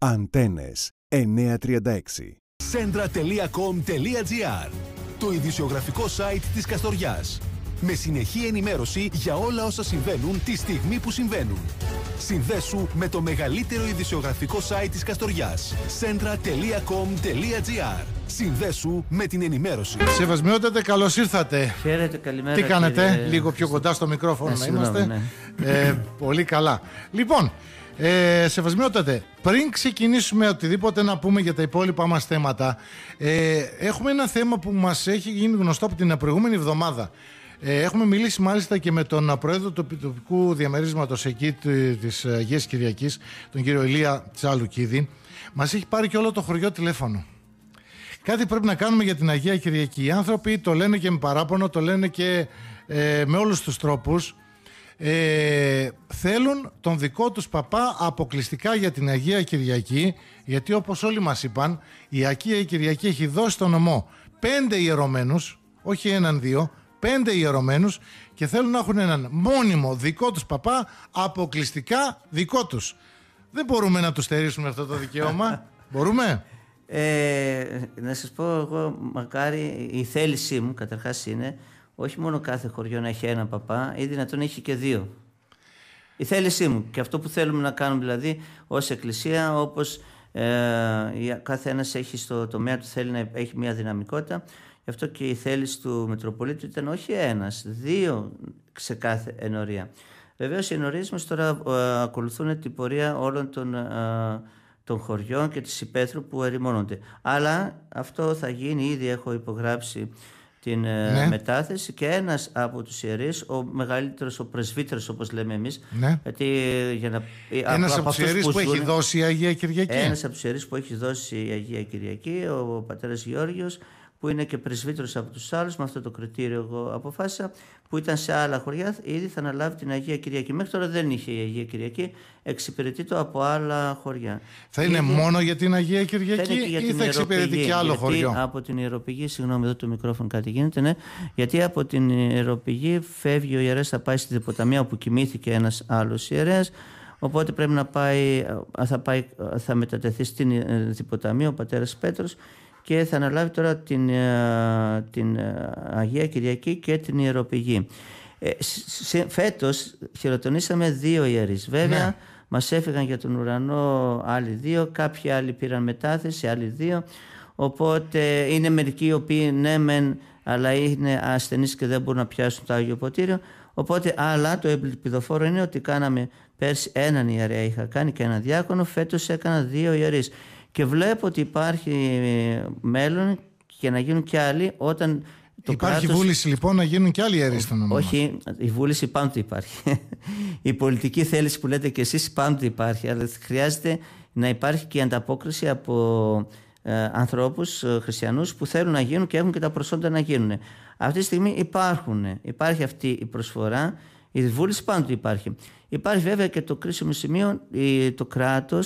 Αντένες 936. Centra.com.gr Το ειδησιογραφικό site της Καστοριάς. Με συνεχή ενημέρωση για όλα όσα συμβαίνουν τη στιγμή που συμβαίνουν. Συνδέσου με το μεγαλύτερο ειδησιογραφικό site της Καστοριάς. Centra.com.gr Συνδέσου με την ενημέρωση. Σεβασμιότατε, καλώς ήρθατε. Χαίρετε, καλημέρα. Τι κάνετε, λίγο πιο κοντά στο μικρόφωνο ε, να είμαστε. Ναι. Ε, πολύ καλά. Λοιπόν, ε, σεβασμιότατε, πριν ξεκινήσουμε οτιδήποτε να πούμε για τα υπόλοιπα μας θέματα, ε, έχουμε ένα θέμα που μας έχει γίνει γνωστό από την προηγούμενη εβδομάδα. Ε, έχουμε μιλήσει μάλιστα και με τον πρόεδρο του τοπικού διαμερίσματος εκεί της Αγίας Κυριακής, τον κύριο Ηλία Τσαλουκίδη. Μας έχει πάρει και όλο το χωριό τηλέφωνο. Κάτι πρέπει να κάνουμε για την Αγία Κυριακή. Οι άνθρωποι το λένε και με παράπονο, το λένε και ε, με όλους τους τρόπους. Ε, θέλουν τον δικό τους παπά αποκλειστικά για την Αγία Κυριακή γιατί όπως όλοι μας είπαν η Αγία Κυριακή έχει δώσει τον ομό πέντε ιερωμένους, όχι έναν δύο, πέντε ιερωμένους και θέλουν να έχουν έναν μόνιμο δικό τους παπά αποκλειστικά δικό τους. Δεν μπορούμε να τους στερήσουμε αυτό το δικαίωμα. μπορούμε. Ε, να σας πω εγώ μακάρι η θέλησή μου καταρχάς είναι όχι μόνο κάθε χωριό να έχει ένα παπά, ή δυνατόν να έχει και δύο. Η θέλησή μου και αυτό που θέλουμε να κάνουμε δηλαδή ως εκκλησία όπως ε, κάθε ένας έχει στο τομέα του θέλει να έχει μια δυναμικότητα γι' αυτό και η θέληση του Μητροπολίτου ήταν όχι ένας, δύο σε κάθε ενορία. Βεβαίως οι ενορίες μας τώρα ε, ακολουθούν την πορεία όλων των, ε, των χωριών και της υπαίθρου που ερημώνονται. Αλλά αυτό θα γίνει, ήδη έχω υπογράψει την ε, ναι. μετάθεση και ένας από τους ιερείς, ο μεγαλύτερος, ο πρεσβύτερος όπως λέμε εμείς ναι. γιατί, για να, ένας από, τους ιερείς που, που, έχει δώσει η Αγία Κυριακή ένας από τους ιερείς που έχει δώσει η Αγία Κυριακή ο πατέρας Γιώργιος που είναι και πρεσβύτερος από τους άλλους, με αυτό το κριτήριο εγώ αποφάσισα, που ήταν σε άλλα χωριά, ήδη θα αναλάβει την Αγία Κυριακή. Μέχρι τώρα δεν είχε η Αγία Κυριακή, εξυπηρετεί το από άλλα χωριά. Θα είναι μόνο για την Αγία Κυριακή ή θα εξυπηρετεί και άλλο χωριό. Από την Ιεροπηγή, συγγνώμη εδώ το μικρόφωνο κάτι γίνεται, ναι, γιατί από την Ιεροπηγή φεύγει ο ιερέας, θα πάει στη Διποταμία όπου κοιμήθηκε ένας άλλος ιερέας, Οπότε πρέπει να πάει, θα, πάει, θα μετατεθεί στην ε, Διποταμία ο πατέρας Πέτρος και θα αναλάβει τώρα την, ε, την ε, Αγία Κυριακή και την Ιεροπηγή. Ε, φέτος χειροτονήσαμε δύο ιερείς. Βέβαια ναι. μας έφυγαν για τον ουρανό άλλοι δύο, κάποιοι άλλοι πήραν μετάθεση, άλλοι δύο. Οπότε είναι μερικοί οι οποίοι ναι μεν αλλά είναι ασθενείς και δεν μπορούν να πιάσουν το Άγιο Ποτήριο. Οπότε, αλλά το επιδοφόρο είναι ότι κάναμε πέρσι έναν ιερέα είχα κάνει και έναν διάκονο, φέτος έκανα δύο ιερείς και βλέπω ότι υπάρχει μέλλον και να γίνουν και άλλοι όταν το υπάρχει κράτος... βούληση λοιπόν να γίνουν και άλλοι αίρε στον Όχι, η βούληση πάντοτε υπάρχει. η πολιτική θέληση που λέτε και εσείς πάντοτε υπάρχει, αλλά χρειάζεται να υπάρχει και η ανταπόκριση από ε, ανθρώπους ε, χριστιανούς που θέλουν να γίνουν και έχουν και τα προσόντα να γίνουν. Αυτή τη στιγμή υπάρχουν, υπάρχει αυτή η προσφορά, η βούληση πάντοτε υπάρχει. Υπάρχει βέβαια και το κρίσιμο σημείο, το κράτος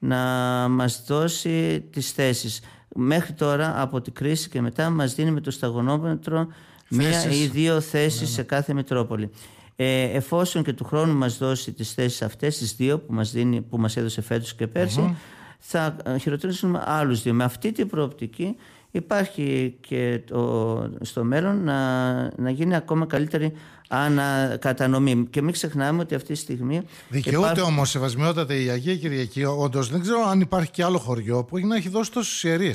να μας δώσει τις θέσεις. Μέχρι τώρα από την κρίση και μετά μας δίνει με το σταγονόμετρο μία ή δύο θέσεις σε κάθε Μητρόπολη. Ε, εφόσον και του χρόνου μας δώσει τις θέσεις αυτές, τις δύο που μας, δίνει, που μας έδωσε φέτος και περσι θα χειροτερήσουμε άλλους δύο. Με αυτή την προοπτική υπάρχει και το, στο μέλλον να, να γίνει ακόμα καλύτερη ανακατανομή. Και μην ξεχνάμε ότι αυτή τη στιγμή. Δικαιούται όμως, όμω, σεβασμιότατα η Αγία Κυριακή, όντως δεν ξέρω αν υπάρχει και άλλο χωριό που έχει να έχει δώσει τόσες ιερεί.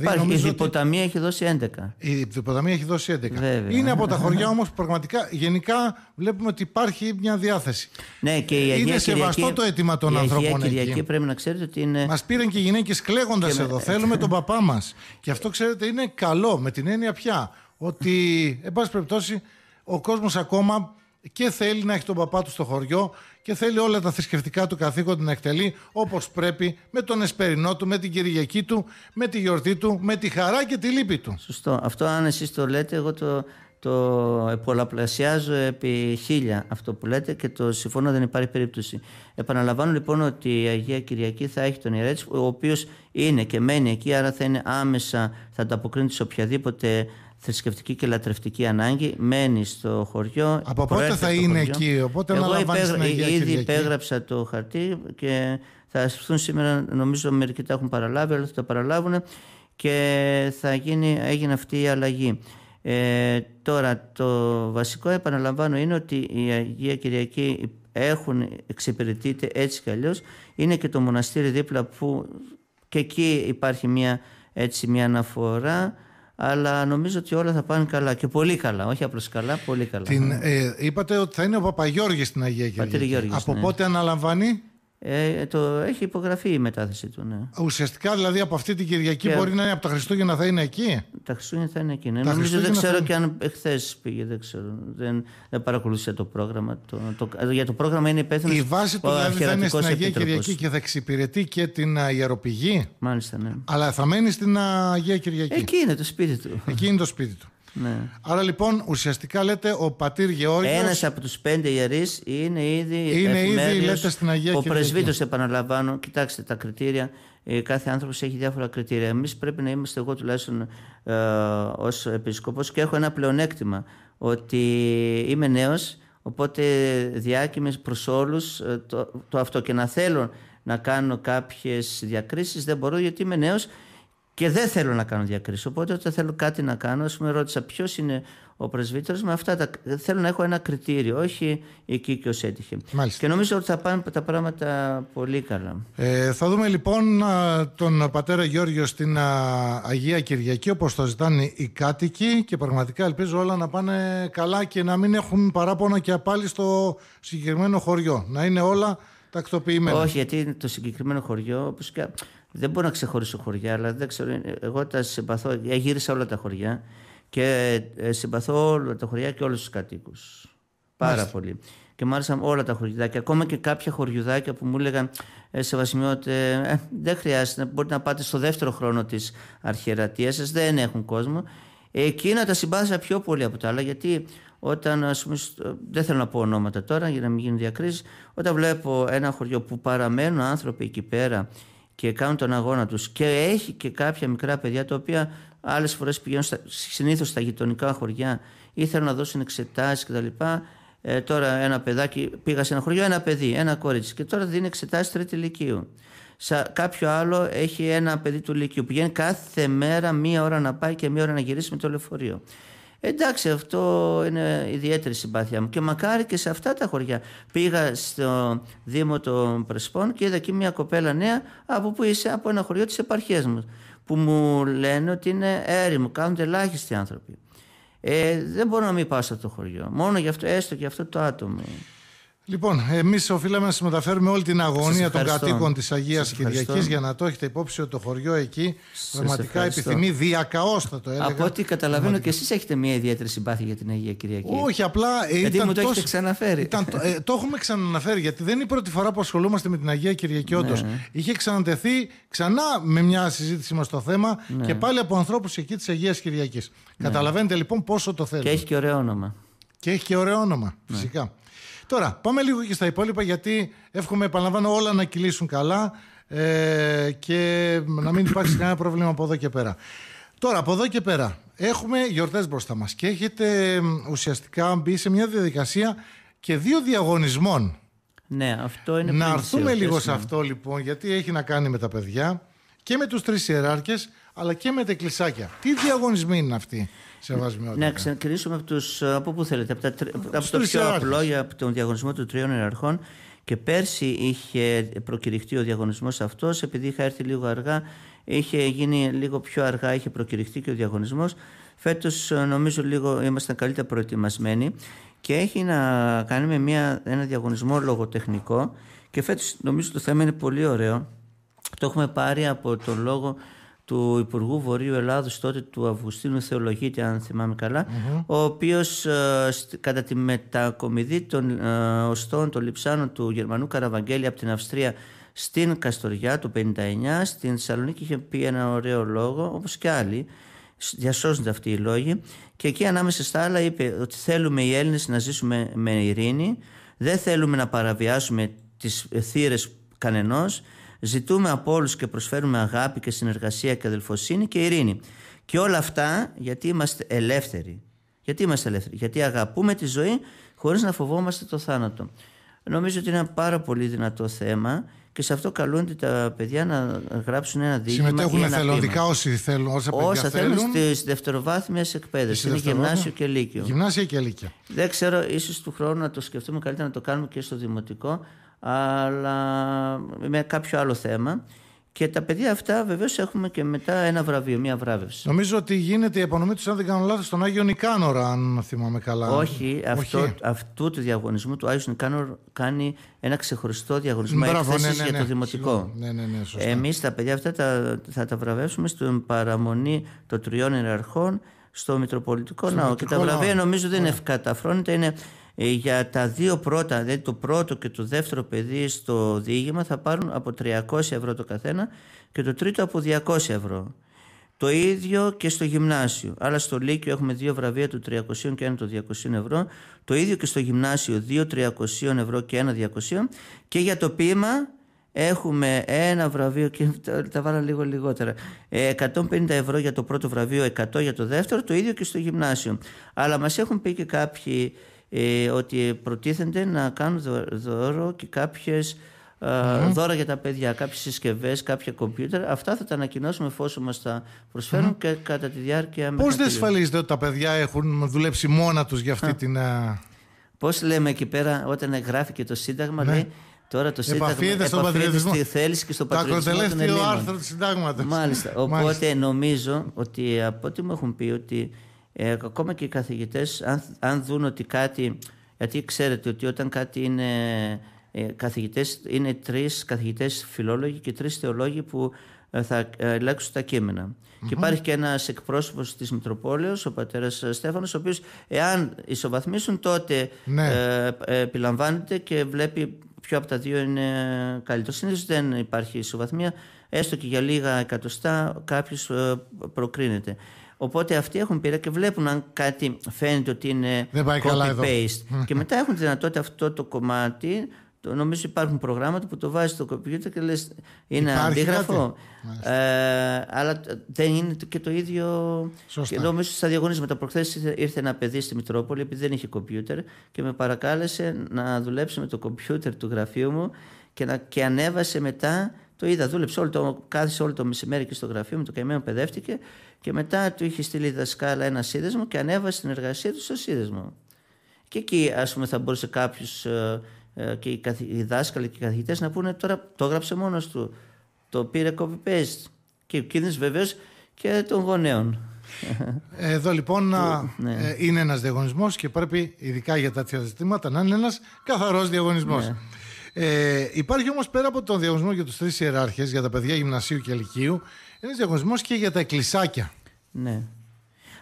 Υπάρχει η Διποταμία έχει δώσει 11. Η Διποταμία έχει δώσει 11. Είναι από τα χωριά όμως που πραγματικά γενικά βλέπουμε ότι υπάρχει μια διάθεση. Ναι, και η Αγία Είναι σεβαστό το αίτημα των η ανθρώπων. Η Κυριακή πρέπει να ξέρετε ότι είναι. Μας πήραν και οι γυναίκες κλαίγοντας εδώ. Θέλουμε τον παπά μας. και αυτό ξέρετε είναι καλό με την έννοια πια ότι, εν πάση περιπτώσει, ο κόσμος ακόμα και θέλει να έχει τον παπά του στο χωριό και θέλει όλα τα θρησκευτικά του καθήκοντα να εκτελεί όπως πρέπει με τον Εσπερινό του, με την Κυριακή του, με τη γιορτή του, με τη χαρά και τη λύπη του. Σωστό. Αυτό, αν εσείς το λέτε, εγώ το, το πολλαπλασιάζω επί χίλια αυτό που λέτε και το συμφωνώ δεν υπάρχει περίπτωση. Επαναλαμβάνω λοιπόν ότι η Αγία Κυριακή θα έχει τον ιερέτη ο οποίος είναι και μένει εκεί άρα θα είναι άμεσα θα ανταποκρίνεται σε οποιαδήποτε θρησκευτική και λατρευτική ανάγκη, μένει στο χωριό. Από πότε θα είναι εκεί, οπότε να υπέγρα... την Αγία Ήδη υπέγραψα το χαρτί και θα ασχοληθούν σήμερα, νομίζω μερικοί τα έχουν παραλάβει, αλλά θα τα παραλάβουν και θα γίνει, έγινε αυτή η αλλαγή. Ε, τώρα το βασικό επαναλαμβάνω είναι ότι η Αγία Κυριακή έχουν εξυπηρετείται έτσι κι αλλιώς. Είναι και το μοναστήρι δίπλα που και εκεί υπάρχει μια, έτσι, μια αναφορά αλλά νομίζω ότι όλα θα πάνε καλά και πολύ καλά. Όχι απλώς καλά, πολύ καλά. Την, ε, είπατε ότι θα είναι ο Παπαγιώργης στην Αγία Κυριακή. Από ναι. πότε αναλαμβάνει. Ε, το, έχει υπογραφεί η μετάθεση του. Ναι. Ουσιαστικά δηλαδή από αυτή την Κυριακή και... μπορεί να είναι από τα Χριστούγεννα θα είναι εκεί. Τα Χριστούγεννα θα είναι εκεί. Ναι. Νομίζω δεν ξέρω και αν εχθές πήγε. Δεν ξέρω. Δεν, δεν παρακολούθησε το πρόγραμμα. Το, το, για το πρόγραμμα είναι υπεύθυνος. Η βάση του δηλαδή θα είναι στην Αγία Κυριακή και θα εξυπηρετεί και την Ιεροπηγή Μάλιστα, ναι. Αλλά θα μένει στην Αγία Κυριακή. Εκεί είναι το σπίτι του. Εκεί είναι το σπίτι του. Ναι. Άρα λοιπόν ουσιαστικά λέτε ο πατήρ Γεώργιος Ένας από τους πέντε ιερείς είναι ήδη Είναι ήδη λέτε στην Αγία Ο πρεσβύτος επαναλαμβάνω Κοιτάξτε τα κριτήρια ε, Κάθε άνθρωπος έχει διάφορα κριτήρια Εμείς πρέπει να είμαστε εγώ τουλάχιστον ε, ως επισκοπός Και έχω ένα πλεονέκτημα Ότι είμαι νέος Οπότε διάκοιμες προς όλους ε, το, το αυτό και να θέλω να κάνω κάποιες διακρίσεις δεν μπορώ γιατί είμαι νέος και δεν θέλω να κάνω διακρίσεις. Οπότε, όταν θέλω κάτι να κάνω, ας πούμε, ρώτησα ποιος είναι ο πρεσβύτερος με αυτά τα. Θέλω να έχω ένα κριτήριο, όχι εκεί και ως έτυχε. Και νομίζω ότι θα πάνε τα πράγματα πολύ καλά. Ε, θα δούμε λοιπόν τον πατέρα Γιώργιο στην Αγία Κυριακή, όπως το ζητάνε οι κάτοικοι. Και πραγματικά ελπίζω όλα να πάνε καλά και να μην έχουν παράπονα και πάλι στο συγκεκριμένο χωριό. Να είναι όλα τακτοποιημένα. Όχι, γιατί το συγκεκριμένο χωριό, και δεν μπορώ να ξεχωρίσω χωριά, αλλά δεν ξέρω. Ε, εγώ τα συμπαθώ. Ε, γύρισα όλα τα χωριά και ε, συμπαθώ όλα τα χωριά και όλους τους κατοίκους. Πάρα πολύ. Και μου άρεσαν όλα τα χωριουδάκια. Ακόμα και κάποια χωριουδάκια που μου έλεγαν σε βασιμιότητα, ε, δεν χρειάζεται. Μπορείτε να πάτε στο δεύτερο χρόνο της αρχαιρατεία σας. Δεν έχουν κόσμο. Εκείνα τα συμπάθησα πιο πολύ από τα άλλα, γιατί όταν, ας πούμε, δεν θέλω να πω ονόματα τώρα για να μην γίνουν διακρίσεις. όταν βλέπω ένα χωριό που παραμένουν άνθρωποι εκεί πέρα και κάνουν τον αγώνα τους και έχει και κάποια μικρά παιδιά τα οποία άλλες φορές πηγαίνουν στα, συνήθως στα γειτονικά χωριά ή θέλουν να δώσουν εξετάσεις κτλ. Ε, τώρα ένα παιδάκι πήγα σε ένα χωριό, ένα παιδί, ένα κορίτσι και τώρα δίνει εξετάσεις τρίτη ηλικίου. Σα, κάποιο άλλο έχει ένα παιδί του ηλικίου. Πηγαίνει κάθε μέρα μία ώρα να πάει και μία ώρα να γυρίσει με το λεωφορείο. Εντάξει, αυτό είναι ιδιαίτερη συμπάθεια μου. Και μακάρι και σε αυτά τα χωριά. Πήγα στο Δήμο των Πρεσπών και είδα εκεί μια κοπέλα νέα από που είσαι, από ένα χωριό της επαρχίας μου. Που μου λένε ότι είναι έρημο, κάνονται ελάχιστοι άνθρωποι. Ε, δεν μπορώ να μην πάω σε αυτό το χωριό. Μόνο γι' αυτό, έστω και αυτό το άτομο. Λοιπόν, εμείς οφείλαμε να σας μεταφέρουμε όλη την αγωνία των κατοίκων της Αγία Κυριακής για να το έχετε υπόψη ότι το χωριό εκεί πραγματικά επιθυμεί διακαώ, θα το έλεγα. Από ό,τι καταλαβαίνω και εσείς έχετε μια ιδιαίτερη συμπάθεια για την Αγία Κυριακή. Όχι, απλά. γιατί ε, ήταν μου το έχετε ξαναφέρει. Ήταν, ε, το έχουμε ξαναναφέρει, γιατί δεν είναι η πρώτη φορά που ασχολούμαστε με την Αγία Κυριακή, όντως. Ναι. Είχε ξανατεθεί ξανά με μια συζήτησή μας το θέμα ναι. και πάλι από ανθρώπους εκεί της Αγίας Κυριακής. Ναι. Καταλαβαίνετε λοιπόν πόσο το θέλετε. Και έχει και ωραίο Και έχει και ωραίο όνομα, φυσικά. Τώρα, πάμε λίγο και στα υπόλοιπα, γιατί εύχομαι, επαναλαμβάνω, όλα να κυλήσουν καλά ε, και να μην υπάρξει κανένα πρόβλημα από εδώ και πέρα. Τώρα, από εδώ και πέρα, έχουμε γιορτές μπροστά μας και έχετε ουσιαστικά μπει σε μια διαδικασία και δύο διαγωνισμών. Ναι, αυτό είναι Να έρθουμε λίγο σε ναι. αυτό λοιπόν, γιατί έχει να κάνει με τα παιδιά και με τους τρεις ιεράρχες, αλλά και με τα εκκλησάκια. Τι διαγωνισμοί είναι αυτοί. Να ξεκινήσουμε από, τους, από πού θέλετε, από, τα, από το πιο απλό, για τον διαγωνισμό των τριών εναρχών. Και πέρσι είχε προκηρυχτεί ο διαγωνισμός αυτός, επειδή είχα έρθει λίγο αργά, είχε γίνει λίγο πιο αργά, είχε προκηρυχτεί και ο διαγωνισμός. Φέτος νομίζω λίγο ήμασταν καλύτερα προετοιμασμένοι και έχει να κάνει με μια, ένα διαγωνισμό λογοτεχνικό και φέτος, νομίζω το θέμα είναι πολύ ωραίο. Το έχουμε πάρει από τον λόγο του Υπουργού Βορείου Ελλάδος τότε του Αυγουστίνου Θεολογίτη αν θυμάμαι ο οποίος ε, κατά τη μετακομιδή των ε, οστών των λιψάνων του Γερμανού Καραβαγγέλη από την Αυστρία στην Καστοριά το 1959 στην Θεσσαλονίκη είχε πει ένα ωραίο λόγο όπως και άλλοι διασώζονται αυτοί οι λόγοι και εκεί ανάμεσα στα άλλα είπε ότι θέλουμε οι Έλληνες να ζήσουμε με ειρήνη δεν θέλουμε να παραβιάσουμε τις θύρες κανενός Ζητούμε από όλους και προσφέρουμε αγάπη και συνεργασία και αδελφοσύνη και ειρήνη. Και όλα αυτά γιατί είμαστε ελεύθεροι. Γιατί είμαστε ελεύθεροι, Γιατί αγαπούμε τη ζωή χωρίς να φοβόμαστε το θάνατο. Νομίζω ότι είναι ένα πάρα πολύ δυνατό θέμα και σε αυτό καλούνται τα παιδιά να γράψουν ένα δίκτυο. Συμμετέχουν εθελοντικά όσοι θέλουν. Όσα, παιδιά όσα θέλουν, θέλουν στη δευτεροβάθμια εκπαίδευση. Είναι γυμνάσιο και λύκειο. Γυμνάσια και λύκειο. Δεν ξέρω, ίσως του χρόνου να το σκεφτούμε καλύτερα να το κάνουμε και στο δημοτικό αλλά με κάποιο άλλο θέμα. Και τα παιδιά αυτά βεβαίως έχουμε και μετά ένα βραβείο, μια βράβευση. Νομίζω ότι γίνεται η απονομή τους, αν δεν κάνω λάθος, στον Άγιο Νικάνορα, αν θυμάμαι καλά. Όχι, αυτό, Όχι. αυτού του διαγωνισμού του Άγιο Νικάνορ κάνει ένα ξεχωριστό διαγωνισμό Μπράβο, ναι, ναι, για το ναι. Δημοτικό. Ναι, ναι, ναι, Εμείς τα παιδιά αυτά τα, θα τα βραβεύσουμε στην παραμονή των τριών ενεργών στο Μητροπολιτικό Ναό. Και τα βραβεία νομίζω δεν είναι ευκαταφρόνητα, είναι ε, για τα δύο πρώτα, δηλαδή το πρώτο και το δεύτερο παιδί στο διήγημα θα πάρουν από 300 ευρώ το καθένα και το τρίτο από 200 ευρώ. Το ίδιο και στο γυμνάσιο. αλλά στο Λύκειο έχουμε δύο βραβεία του 300 και ένα του 200 ευρώ. Το ίδιο και στο γυμνάσιο, δύο 300 ευρώ και ένα 200. Και για το Πείμα έχουμε ένα βραβείο και τα βάλα λίγο λιγότερα. 150 ε, ευρώ για το πρώτο βραβείο, 100 για το δεύτερο, το ίδιο και στο γυμνάσιο. Αλλά μας έχουν πει και κάποιοι ε, ότι προτίθενται να κάνουν δώρο και κάποιες δώρα για τα παιδιά, κάποιες συσκευές, κάποια κομπιούτερ. Αυτά θα τα ανακοινώσουμε εφόσον μας τα προσφέρουν και κατά τη διάρκεια. Πώ ασφαλίζεται ότι τα παιδιά έχουν δουλέψει μόνα τους για αυτή Α. την. Πώς λέμε εκεί πέρα, όταν γράφει και το Σύνταγμα, ναι. λέει Τώρα το Σύνταγμα στον Στη θέληση και στο πατριωτισμό. Τα ο άρθρο του Συντάγματος. Μάλιστα. Οπότε νομίζω ότι από ό,τι μου έχουν πει ότι ε, ακόμα και οι καθηγητές αν, αν δουν ότι κάτι γιατί ξέρετε ότι όταν κάτι είναι ε, καθηγητές είναι τρεις καθηγητές φιλόλογοι και τρεις θεολόγοι που ε, θα ε, ελέγξουν τα κειμενα Και υπάρχει και ένας εκπρόσωπος της Μητροπόλεως, ο πατέρας Στέφανος, ο οποίος εάν ισοβαθμίσουν τότε ναι. Ε, επιλαμβάνεται και βλέπει ποιο από τα δύο είναι καλύτερο. Συνήθως δεν υπάρχει ισοβαθμία, έστω και για λίγα εκατοστά κάποιος προκρίνεται. Οπότε αυτοί έχουν πείρα και βλέπουν αν κάτι φαίνεται ότι είναι copy-paste. Και μετά έχουν τη δυνατότητα αυτό το κομμάτι. Το, νομίζω υπάρχουν προγράμματα που το βάζεις στο κομπιούτερ και λες είναι Υπάρχει αντίγραφο. Ε, αλλά δεν είναι και το ίδιο. Σωστά. Και νομίζω στα διαγωνίσματα. Προχθές ήρθε ένα παιδί στη Μητρόπολη επειδή δεν είχε κομπιούτερ και με παρακάλεσε να δουλέψει με το κομπιούτερ του γραφείου μου και, να, και ανέβασε μετά το είδα, δούλεψε όλο το, κάθισε όλο το μεσημέρι και στο γραφείο μου, το καημένο παιδεύτηκε και μετά του είχε στείλει η δασκάλα ένα σύνδεσμο και ανέβασε την εργασία του στο σύνδεσμο. Και εκεί, ας πούμε, θα μπορούσε κάποιος ε, ε, και οι δάσκαλοι και οι καθηγητές να πούνε τώρα το έγραψε μόνος του. Το πήρε copy-paste. Και ο κίνδυνο βεβαίως και των γονέων. Εδώ λοιπόν ναι. Ε, είναι ένας διαγωνισμός και πρέπει ειδικά για τα τέτοια ζητήματα να είναι ένας καθαρός διαγωνισμός. Ναι. Ε, υπάρχει όμως πέρα από τον διαγωνισμό για τους τρεις ιεράρχες, για τα παιδιά γυμνασίου και ηλικίου, ένας διαγωνισμός και για τα εκκλησάκια. Ναι.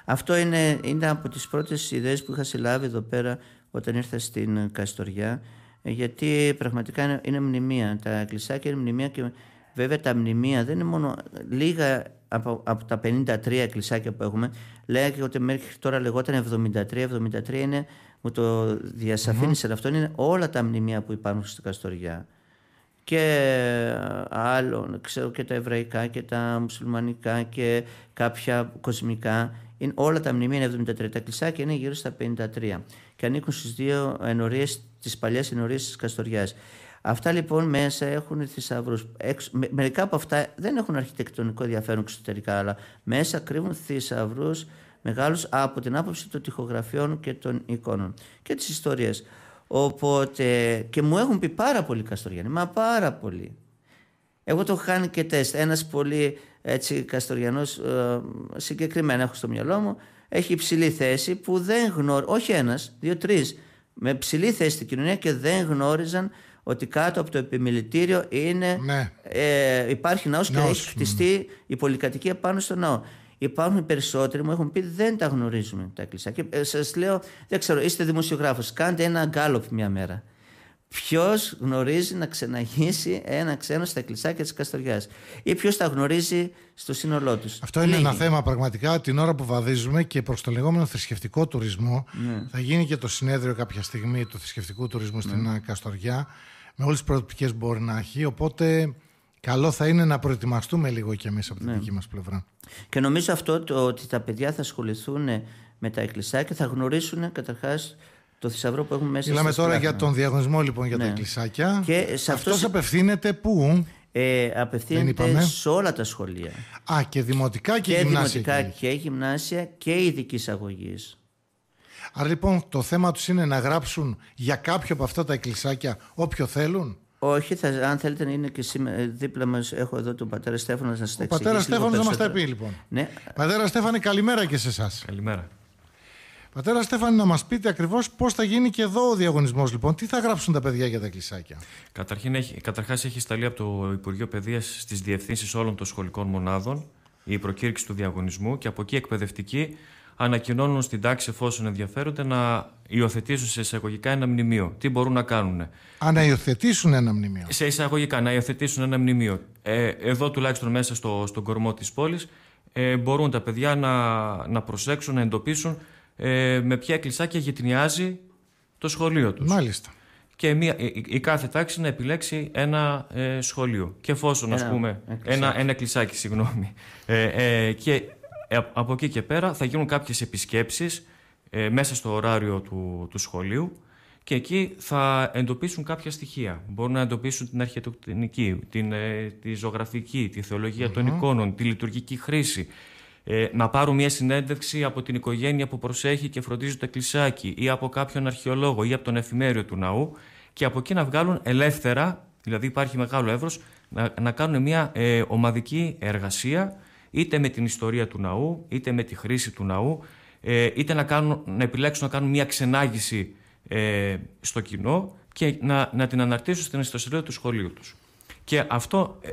Αυτό είναι, είναι από τις πρώτες ιδέες που είχα συλλάβει εδώ πέρα όταν ήρθα στην Καστοριά ε, γιατί πραγματικά είναι μνημεία. Τα εκκλησάκια είναι μνημεία και βέβαια τα μνημεία δεν είναι μόνο λίγα από, τα 53 εκκλησάκια που έχουμε Λέγεται ότι μέχρι τώρα λεγόταν 73. 73 είναι μου το διασαφήνισε αυτό είναι όλα τα μνημεία που υπάρχουν στην Καστοριά και ε, άλλων, ξέρω και τα εβραϊκά και τα μουσουλμανικά και κάποια κοσμικά. Είναι όλα τα μνημεία είναι 73, τα και είναι γύρω στα 53 και ανήκουν στις δύο ενορίες, τις παλιές ενορίες της Καστοριάς. Αυτά λοιπόν μέσα έχουν θησαυρούς. Μερικά από αυτά δεν έχουν αρχιτεκτονικό ενδιαφέρον εξωτερικά, αλλά μέσα κρύβουν θησαυρούς μεγάλους από την άποψη των τυχογραφιών και των εικόνων και τις ιστορίες. Οπότε και μου έχουν πει πάρα πολύ Καστοριανοί, μα πάρα πολύ. Εγώ το έχω κάνει και τεστ. Ένας πολύ έτσι Καστοριανός ε, συγκεκριμένα έχω στο μυαλό μου έχει υψηλή θέση που δεν γνωρίζει όχι ένας, δύο, τρεις, με υψηλή θέση στην κοινωνία και δεν γνώριζαν ότι κάτω από το επιμελητήριο είναι, ναι. ε, υπάρχει ναός και έχει χτιστεί η πολυκατοικία πάνω στο ναό. Υπάρχουν περισσότεροι μου έχουν πει δεν τα γνωρίζουμε τα εκκλησία. Και ε, σας λέω, δεν ξέρω, είστε δημοσιογράφος. Κάντε ένα γκάλωπ μια μέρα. Ποιος γνωρίζει να ξεναγήσει ένα ξένο στα κλεισάκια τη Καστοριάς ή ποιος τα γνωρίζει στο σύνολό τους. Αυτό είναι ένα θέμα πραγματικά την ώρα που βαδίζουμε και προς το λεγόμενο θρησκευτικό τουρισμό. Ναι. Θα γίνει και το συνέδριο κάποια στιγμή του θρησκευτικού τουρισμού στην ναι. Καστοριά με όλες τις προοπτικές μπορεί να έχει. Οπότε Καλό θα είναι να προετοιμαστούμε λίγο κι εμείς από την ναι. δική μας πλευρά. Και νομίζω αυτό ότι τα παιδιά θα ασχοληθούν με τα εκκλησάκια, θα γνωρίσουν καταρχάς το θησαυρό που έχουμε μέσα Μιλάμε τώρα για τον διαγωνισμό λοιπόν για ναι. τα εκκλησάκια. Και σε αυτός... αυτός απευθύνεται πού? Ε, απευθύνεται σε όλα τα σχολεία. Α, και δημοτικά και, και γυμνάσια. Δημοτικά και γυμνάσια και ειδικής αγωγής. Άρα λοιπόν το θέμα τους είναι να γράψουν για κάποιο από αυτά τα εκκλησάκια όποιο θέλουν. Όχι, θα, αν θέλετε να είναι και σήμερα, δίπλα μας, έχω εδώ τον πατέρα Στέφανος να σας τα Ο πατέρα Στέφανο να μας τα πει λοιπόν. Ναι. Πατέρα Στέφανη, καλημέρα και σε εσάς. Καλημέρα. Πατέρα Στέφανη, να μας πείτε ακριβώς πώς θα γίνει και εδώ ο διαγωνισμός, λοιπόν. Τι θα γράψουν τα παιδιά για τα κλεισάκια. Καταρχήν, έχει, έχει σταλεί από το Υπουργείο Παιδείας στις διευθύνσεις όλων των σχολικών μονάδων η προκήρυξη του διαγωνισμού και από εκεί εκπαιδευτική ανακοινώνουν στην τάξη, εφόσον ενδιαφέρονται, να υιοθετήσουν σε εισαγωγικά ένα μνημείο. Τι μπορούν να κάνουν. Α, να υιοθετήσουν ένα μνημείο. Σε εισαγωγικά, να υιοθετήσουν ένα μνημείο. Ε, εδώ, τουλάχιστον μέσα στο, στον κορμό της πόλης, ε, μπορούν τα παιδιά να, να προσέξουν, να εντοπίσουν ε, με ποια κλεισάκια γυτνιάζει το σχολείο τους. Μάλιστα. Και μια, η, κάθε τάξη να επιλέξει ένα ε, σχολείο. Και εφόσον, ας πούμε. Ένα, ένα κλεισάκι, συγγνώμη. Ε, ε και ε, από εκεί και πέρα θα γίνουν κάποιες επισκέψεις ε, μέσα στο ωράριο του, του σχολείου και εκεί θα εντοπίσουν κάποια στοιχεία. Μπορούν να εντοπίσουν την αρχιτεκτονική, ε, τη ζωγραφική, τη θεολογία mm-hmm. των εικόνων, τη λειτουργική χρήση. να πάρουν μια συνέντευξη από την οικογένεια που προσέχει και φροντίζει το εκκλησάκι ή από κάποιον αρχαιολόγο ή από τον εφημέριο του ναού και από εκεί να βγάλουν ελεύθερα, δηλαδή υπάρχει μεγάλο εύρος, να, κάνουν μια ομαδική εργασία είτε με την ιστορία του ναού, είτε με τη χρήση του ναού, ε, είτε να, κάνουν, να επιλέξουν να κάνουν μια ξενάγηση ε, στο κοινό και να, να την αναρτήσουν στην ιστοσελίδα του σχολείου τους. Και αυτό ε,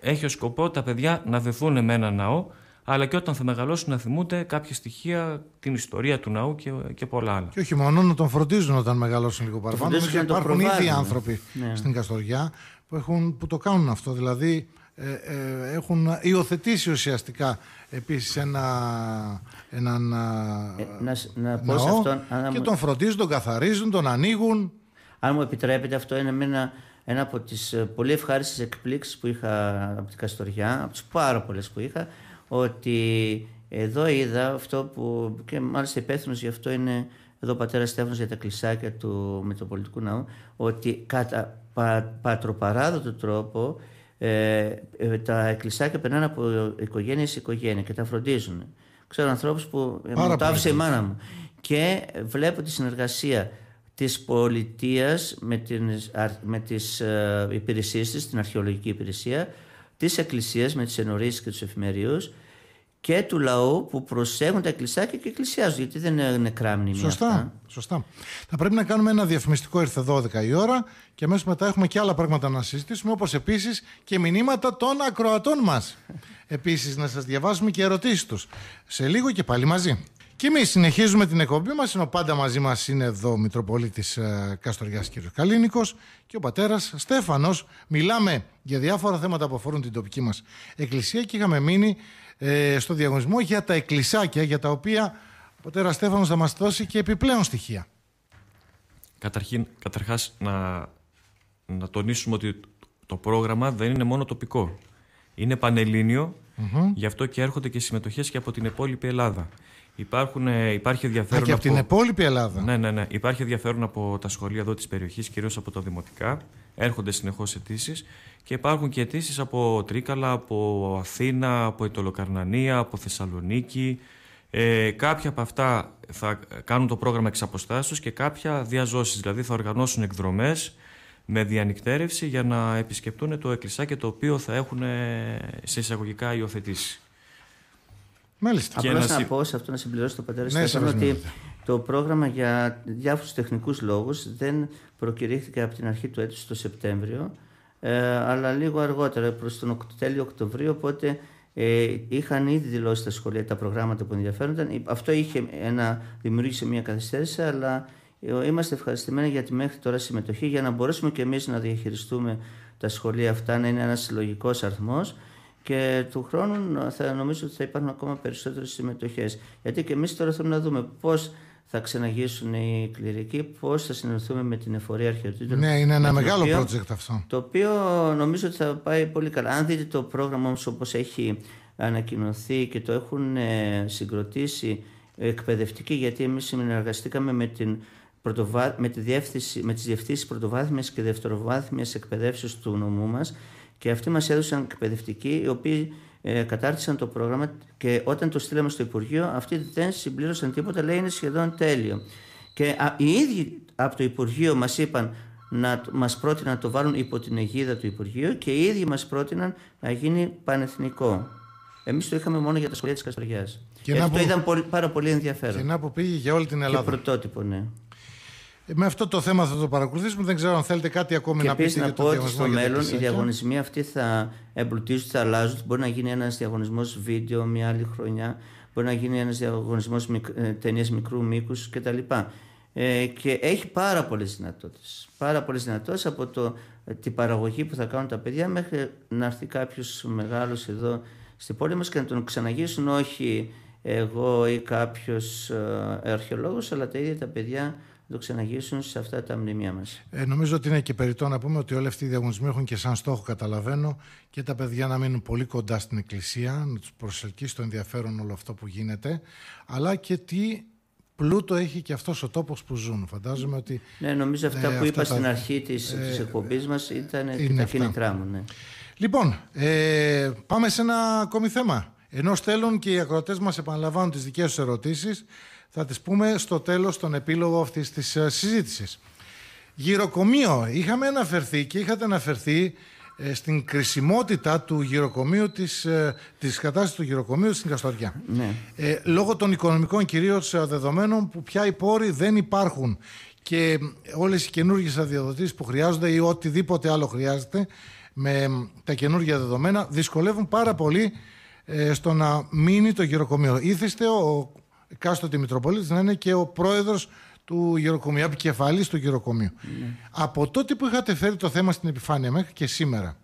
έχει ως σκοπό τα παιδιά να δεθούν με ένα ναό, αλλά και όταν θα μεγαλώσουν να θυμούνται κάποια στοιχεία, την ιστορία του ναού και, και πολλά άλλα. Και όχι μόνο να τον φροντίζουν όταν μεγαλώσουν λίγο παραπάνω. γιατί υπάρχουν ήδη άνθρωποι ναι. στην Καστοριά που, έχουν, που το κάνουν αυτό. Δηλαδή ε, ε, έχουν υιοθετήσει ουσιαστικά επίσης ένα, έναν ε, να, να ναό αυτόν, και τον φροντίζουν, τον καθαρίζουν, τον ανοίγουν. Αν μου επιτρέπετε αυτό είναι ένα, ένα από τις ε, πολύ ευχάριστες εκπλήξεις που είχα από την Καστοριά, από τις πάρα πολλές που είχα, ότι εδώ είδα αυτό που και μάλιστα υπεύθυνος γι' αυτό είναι εδώ ο πατέρας Στέφανος για τα κλεισάκια του Μητροπολιτικού Ναού, ότι κατά πα, πατροπαράδοτο τρόπο ε, ε, τα εκκλησάκια περνάνε από οικογένεια σε οικογένεια και τα φροντίζουν. Ξέρω ανθρώπους που ε, μου τα η μάνα μου. Και βλέπω τη συνεργασία της πολιτείας με, την, με τις ε, υπηρεσίες την αρχαιολογική υπηρεσία, τη εκκλησία με τις ενορίες και τους εφημερίους και του λαού που προσέχουν τα εκκλησιάκια και εκκλησιάζουν, γιατί δεν είναι κράμνη Σωστά, σωστά. Θα πρέπει να κάνουμε ένα διαφημιστικό ήρθε 12 η ώρα και αμέσως μετά έχουμε και άλλα πράγματα να συζητήσουμε, όπως επίσης και μηνύματα των ακροατών μας. επίσης να σας διαβάσουμε και ερωτήσεις τους. Σε λίγο και πάλι μαζί. Και εμείς συνεχίζουμε την εκπομπή μας, ενώ πάντα μαζί μας είναι εδώ ο Μητροπολίτης ε, Καστοριάς κ. Καλίνικος και ο πατέρας Στέφανος. Μιλάμε για διάφορα θέματα που αφορούν την τοπική μας εκκλησία και είχαμε μείνει ε, στο διαγωνισμό για τα εκκλησάκια, για τα οποία ο πατέρας Στέφανος θα μας δώσει και επιπλέον στοιχεία. Καταρχήν, καταρχάς να, να τονίσουμε ότι το πρόγραμμα δεν είναι μόνο τοπικό. Είναι πανελλήνιο, γι' αυτό και έρχονται και συμμετοχές και από την υπόλοιπη Ελλάδα. Υπάρχουν, ε, υπάρχει ενδιαφέρον. και από, από την υπόλοιπη Ελλάδα. Ναι, ναι, ναι. Υπάρχει ενδιαφέρον από τα σχολεία εδώ της περιοχής, κυρίως από τα δημοτικά. Έρχονται συνεχώς αιτήσεις και υπάρχουν και αιτήσεις από Τρίκαλα, από Αθήνα, από Ιτολοκαρνανία, από Θεσσαλονίκη. Ε, κάποια από αυτά θα κάνουν το πρόγραμμα εξ και κάποια διαζώσεις, δηλαδή θα οργανώσουν εκδρομές με διανυκτέρευση για να επισκεπτούν το εκκλησάκι το οποίο θα έχουν σε εισαγωγικά υιοθετήσει. Μάλιστα. Απλώ να, να πω σε αυτό να συμπληρώσω το πατέρα ναι, ότι το πρόγραμμα για διάφορους τεχνικούς λόγους δεν προκηρύχθηκε από την αρχή του έτους το Σεπτέμβριο, ε, αλλά λίγο αργότερα, προς τον τέλειο Οκτωβρίου. Οπότε ε, είχαν ήδη δηλώσει τα σχολεία τα προγράμματα που ενδιαφέρονταν. Ε, αυτό είχε ένα, δημιούργησε μια καθυστέρηση, αλλά ε, είμαστε ευχαριστημένοι για τη μέχρι τώρα συμμετοχή για να μπορέσουμε και εμείς να διαχειριστούμε τα σχολεία αυτά, να είναι ένας συλλογικός αριθμός και του χρόνου θα νομίζω ότι θα υπάρχουν ακόμα περισσότερες συμμετοχές. Γιατί και εμείς τώρα θέλουμε να δούμε πώς θα ξεναγήσουν οι κληρικοί, πώς θα συνεννοηθούμε με την εφορία αρχαιοτήτων. Ναι, είναι ένα μεγάλο οποίο, project αυτό. Το οποίο νομίζω ότι θα πάει πολύ καλά. Αν δείτε το πρόγραμμα όμως όπως έχει ανακοινωθεί και το έχουν ε, συγκροτήσει εκπαιδευτικοί, γιατί εμείς συνεργαστήκαμε με την πρωτοβα... με, τη με τις διευθύνσεις πρωτοβάθμιας και δευτεροβάθμιας εκπαιδεύσεις του νομού μας και αυτοί μας έδωσαν εκπαιδευτικοί, οι οποίοι ε, κατάρτισαν το πρόγραμμα και όταν το στείλαμε στο Υπουργείο, αυτοί δεν συμπλήρωσαν τίποτα, λέει είναι σχεδόν τέλειο. Και α, οι ίδιοι από το Υπουργείο μας είπαν να μας πρότειναν να το βάλουν υπό την αιγίδα του Υπουργείου και οι ίδιοι μας πρότειναν να γίνει πανεθνικό. Εμείς το είχαμε μόνο για τα σχολεία της Καστοριάς. Και, και αυτό ήταν πολύ, πάρα πολύ ενδιαφέρον. Και να που πήγε για όλη την Ελλάδα. Και πρωτότυπο, ναι με αυτό το θέμα θα το παρακολουθήσουμε. Δεν ξέρω αν θέλετε κάτι ακόμη και να πείτε. Να για πω ότι στο μέλλον οι διαγωνισμοί αυτοί θα εμπλουτίζουν, θα αλλάζουν. Μπορεί να γίνει ένας διαγωνισμός βίντεο μια άλλη χρονιά. Μπορεί να γίνει ένας διαγωνισμός ε, ταινία μικρού μήκους κτλ. Ε, και έχει πάρα πολλές δυνατότητες. Πάρα πολλές δυνατότητες από το, ε, την παραγωγή που θα κάνουν τα παιδιά μέχρι να έρθει κάποιος μεγάλος εδώ στην πόλη μας και να τον ξαναγήσουν όχι εγώ ή κάποιος ε, αρχαιολόγος, αλλά τα ίδια τα παιδιά να το ξαναγυρίσουν σε αυτά τα μνημεία μας. Ε, νομίζω ότι είναι και περιττό να πούμε ότι όλοι αυτοί οι διαγωνισμοί έχουν και σαν στόχο, καταλαβαίνω, και τα παιδιά να μείνουν πολύ κοντά στην Εκκλησία, να τους προσελκύσει το ενδιαφέρον όλο αυτό που γίνεται, αλλά και τι πλούτο έχει και αυτός ο τόπος που ζουν. Φαντάζομαι ότι. Ναι, νομίζω αυτά ε, που είπα τα... στην αρχή της ε, εκπομπής μας ήταν και τα κίνητρά μου. Ναι. Λοιπόν, ε, πάμε σε ένα ακόμη θέμα. Ενώ στέλνουν και οι ακροατές μας επαναλαμβάνουν τις δικές τους ερωτήσεις, θα τις πούμε στο τέλος τον επίλογο αυτής της ε, συζήτησης. Γυροκομείο. Είχαμε αναφερθεί και είχατε αναφερθεί ε, στην κρισιμότητα του γυροκομείου της, ε, της κατάστασης του γυροκομείου στην Καστοριά. Ναι. Ε, λόγω των οικονομικών κυρίως δεδομένων που πια οι πόροι δεν υπάρχουν και όλες οι καινούργιες αδειοδοτήσεις που χρειάζονται ή οτιδήποτε άλλο χρειάζεται με τα καινούργια δεδομένα δυσκολεύουν πάρα πολύ στο να μείνει το γυροκομείο. Ήθεστε ο κάστοτε Μητροπολίτης να είναι και ο πρόεδρος του γεροκομείου, επικεφαλή του γεροκομείου. Mm. Από τότε που είχατε φέρει το θέμα στην επιφάνεια μέχρι και σήμερα,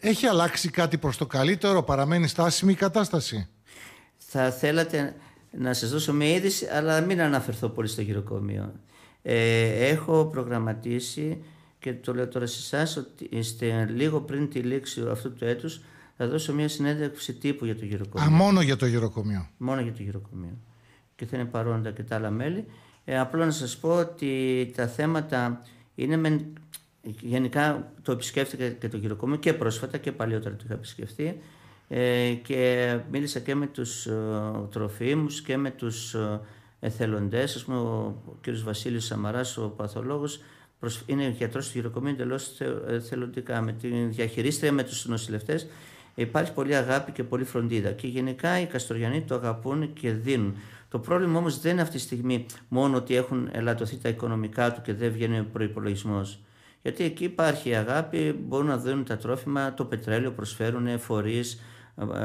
έχει αλλάξει κάτι προς το καλύτερο, παραμένει στάσιμη η κατάσταση. Θα θέλατε να σας δώσω μια είδηση, αλλά μην αναφερθώ πολύ στο γυροκομείο. Ε, έχω προγραμματίσει και το λέω τώρα σε εσάς ότι είστε λίγο πριν τη λήξη αυτού του έτους θα δώσω μια συνέντευξη τύπου για το γυροκομείο. Α, μόνο για το γυροκομείο. Μόνο για το γυροκομείο και θα είναι παρόντα και τα άλλα μέλη. Ε, να σας πω ότι τα θέματα είναι με, γενικά το επισκέφτηκα και το γυροκομείο και πρόσφατα και παλιότερα το είχα επισκεφθεί ε, και μίλησα και με τους ε, τροφίμους και με τους ε, εθελοντές. Ας πούμε, ο κ. Βασίλης Σαμαράς, ο παθολόγος, είναι γιατρός του γυροκομείου εντελώς εθελοντικά Με τη διαχειρίστρια, με τους νοσηλευτές, υπάρχει πολλή αγάπη και πολλή φροντίδα. Και γενικά οι Καστοριανοί το αγαπούν και δίνουν. Το πρόβλημα όμως δεν είναι αυτή τη στιγμή μόνο ότι έχουν ελαττωθεί τα οικονομικά του και δεν βγαίνει ο προπολογισμό. Γιατί εκεί υπάρχει αγάπη, μπορούν να δίνουν τα τρόφιμα, το πετρέλαιο προσφέρουν φορείς, ε,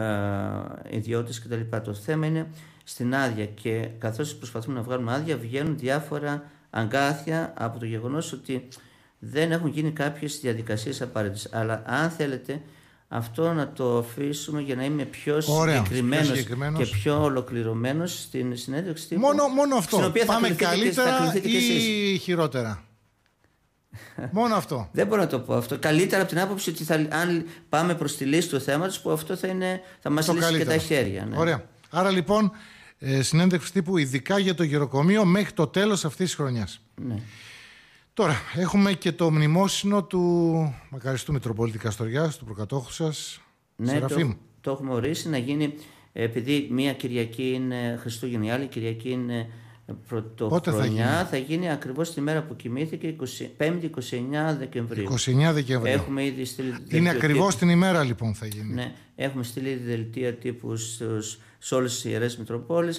ε, ιδιώτες κτλ. Το θέμα είναι στην άδεια και καθώς προσπαθούμε να βγάλουμε άδεια, βγαίνουν διάφορα αγκάθια από το γεγονός ότι δεν έχουν γίνει κάποιες διαδικασίες απαραίτητες. Αλλά αν θέλετε, αυτό να το αφήσουμε για να είμαι πιο συγκεκριμένος και πιο ολοκληρωμένος στην συνέντευξη τύπου. Μόνο, μόνο αυτό. οποία Πάμε καλύτερα και, ή χειρότερα. Μόνο αυτό. Δεν μπορώ να το πω αυτό. Καλύτερα από την άποψη ότι θα, αν πάμε προς τη λύση του θέματος, που αυτό θα, είναι, θα μας λύσει και τα χέρια. Ναι. Ωραία. Άρα λοιπόν, ε, συνέντευξη τύπου ειδικά για το γεροκομείο μέχρι το τέλος αυτής της χρονιάς. Ναι. Τώρα, έχουμε και το μνημόσυνο του μακαριστού Μητροπολίτη Καστοριάς, του προκατόχου σας, ναι, Το, το έχουμε ορίσει να γίνει, ε, επειδή μία Κυριακή είναι Χριστούγεννη, η άλλη Κυριακή είναι ε, Πρωτοχρονιά θα, θα, γίνει ακριβώς τη μέρα που κοιμήθηκε, 25-29 Δεκεμβρίου. 29 Δεκεμβρίου. Έχουμε ήδη στείλει Είναι ακριβώς την ημέρα λοιπόν θα γίνει. Ναι, έχουμε στείλει δελτία τύπου σε όλες τις ιερές Μητροπόλεις.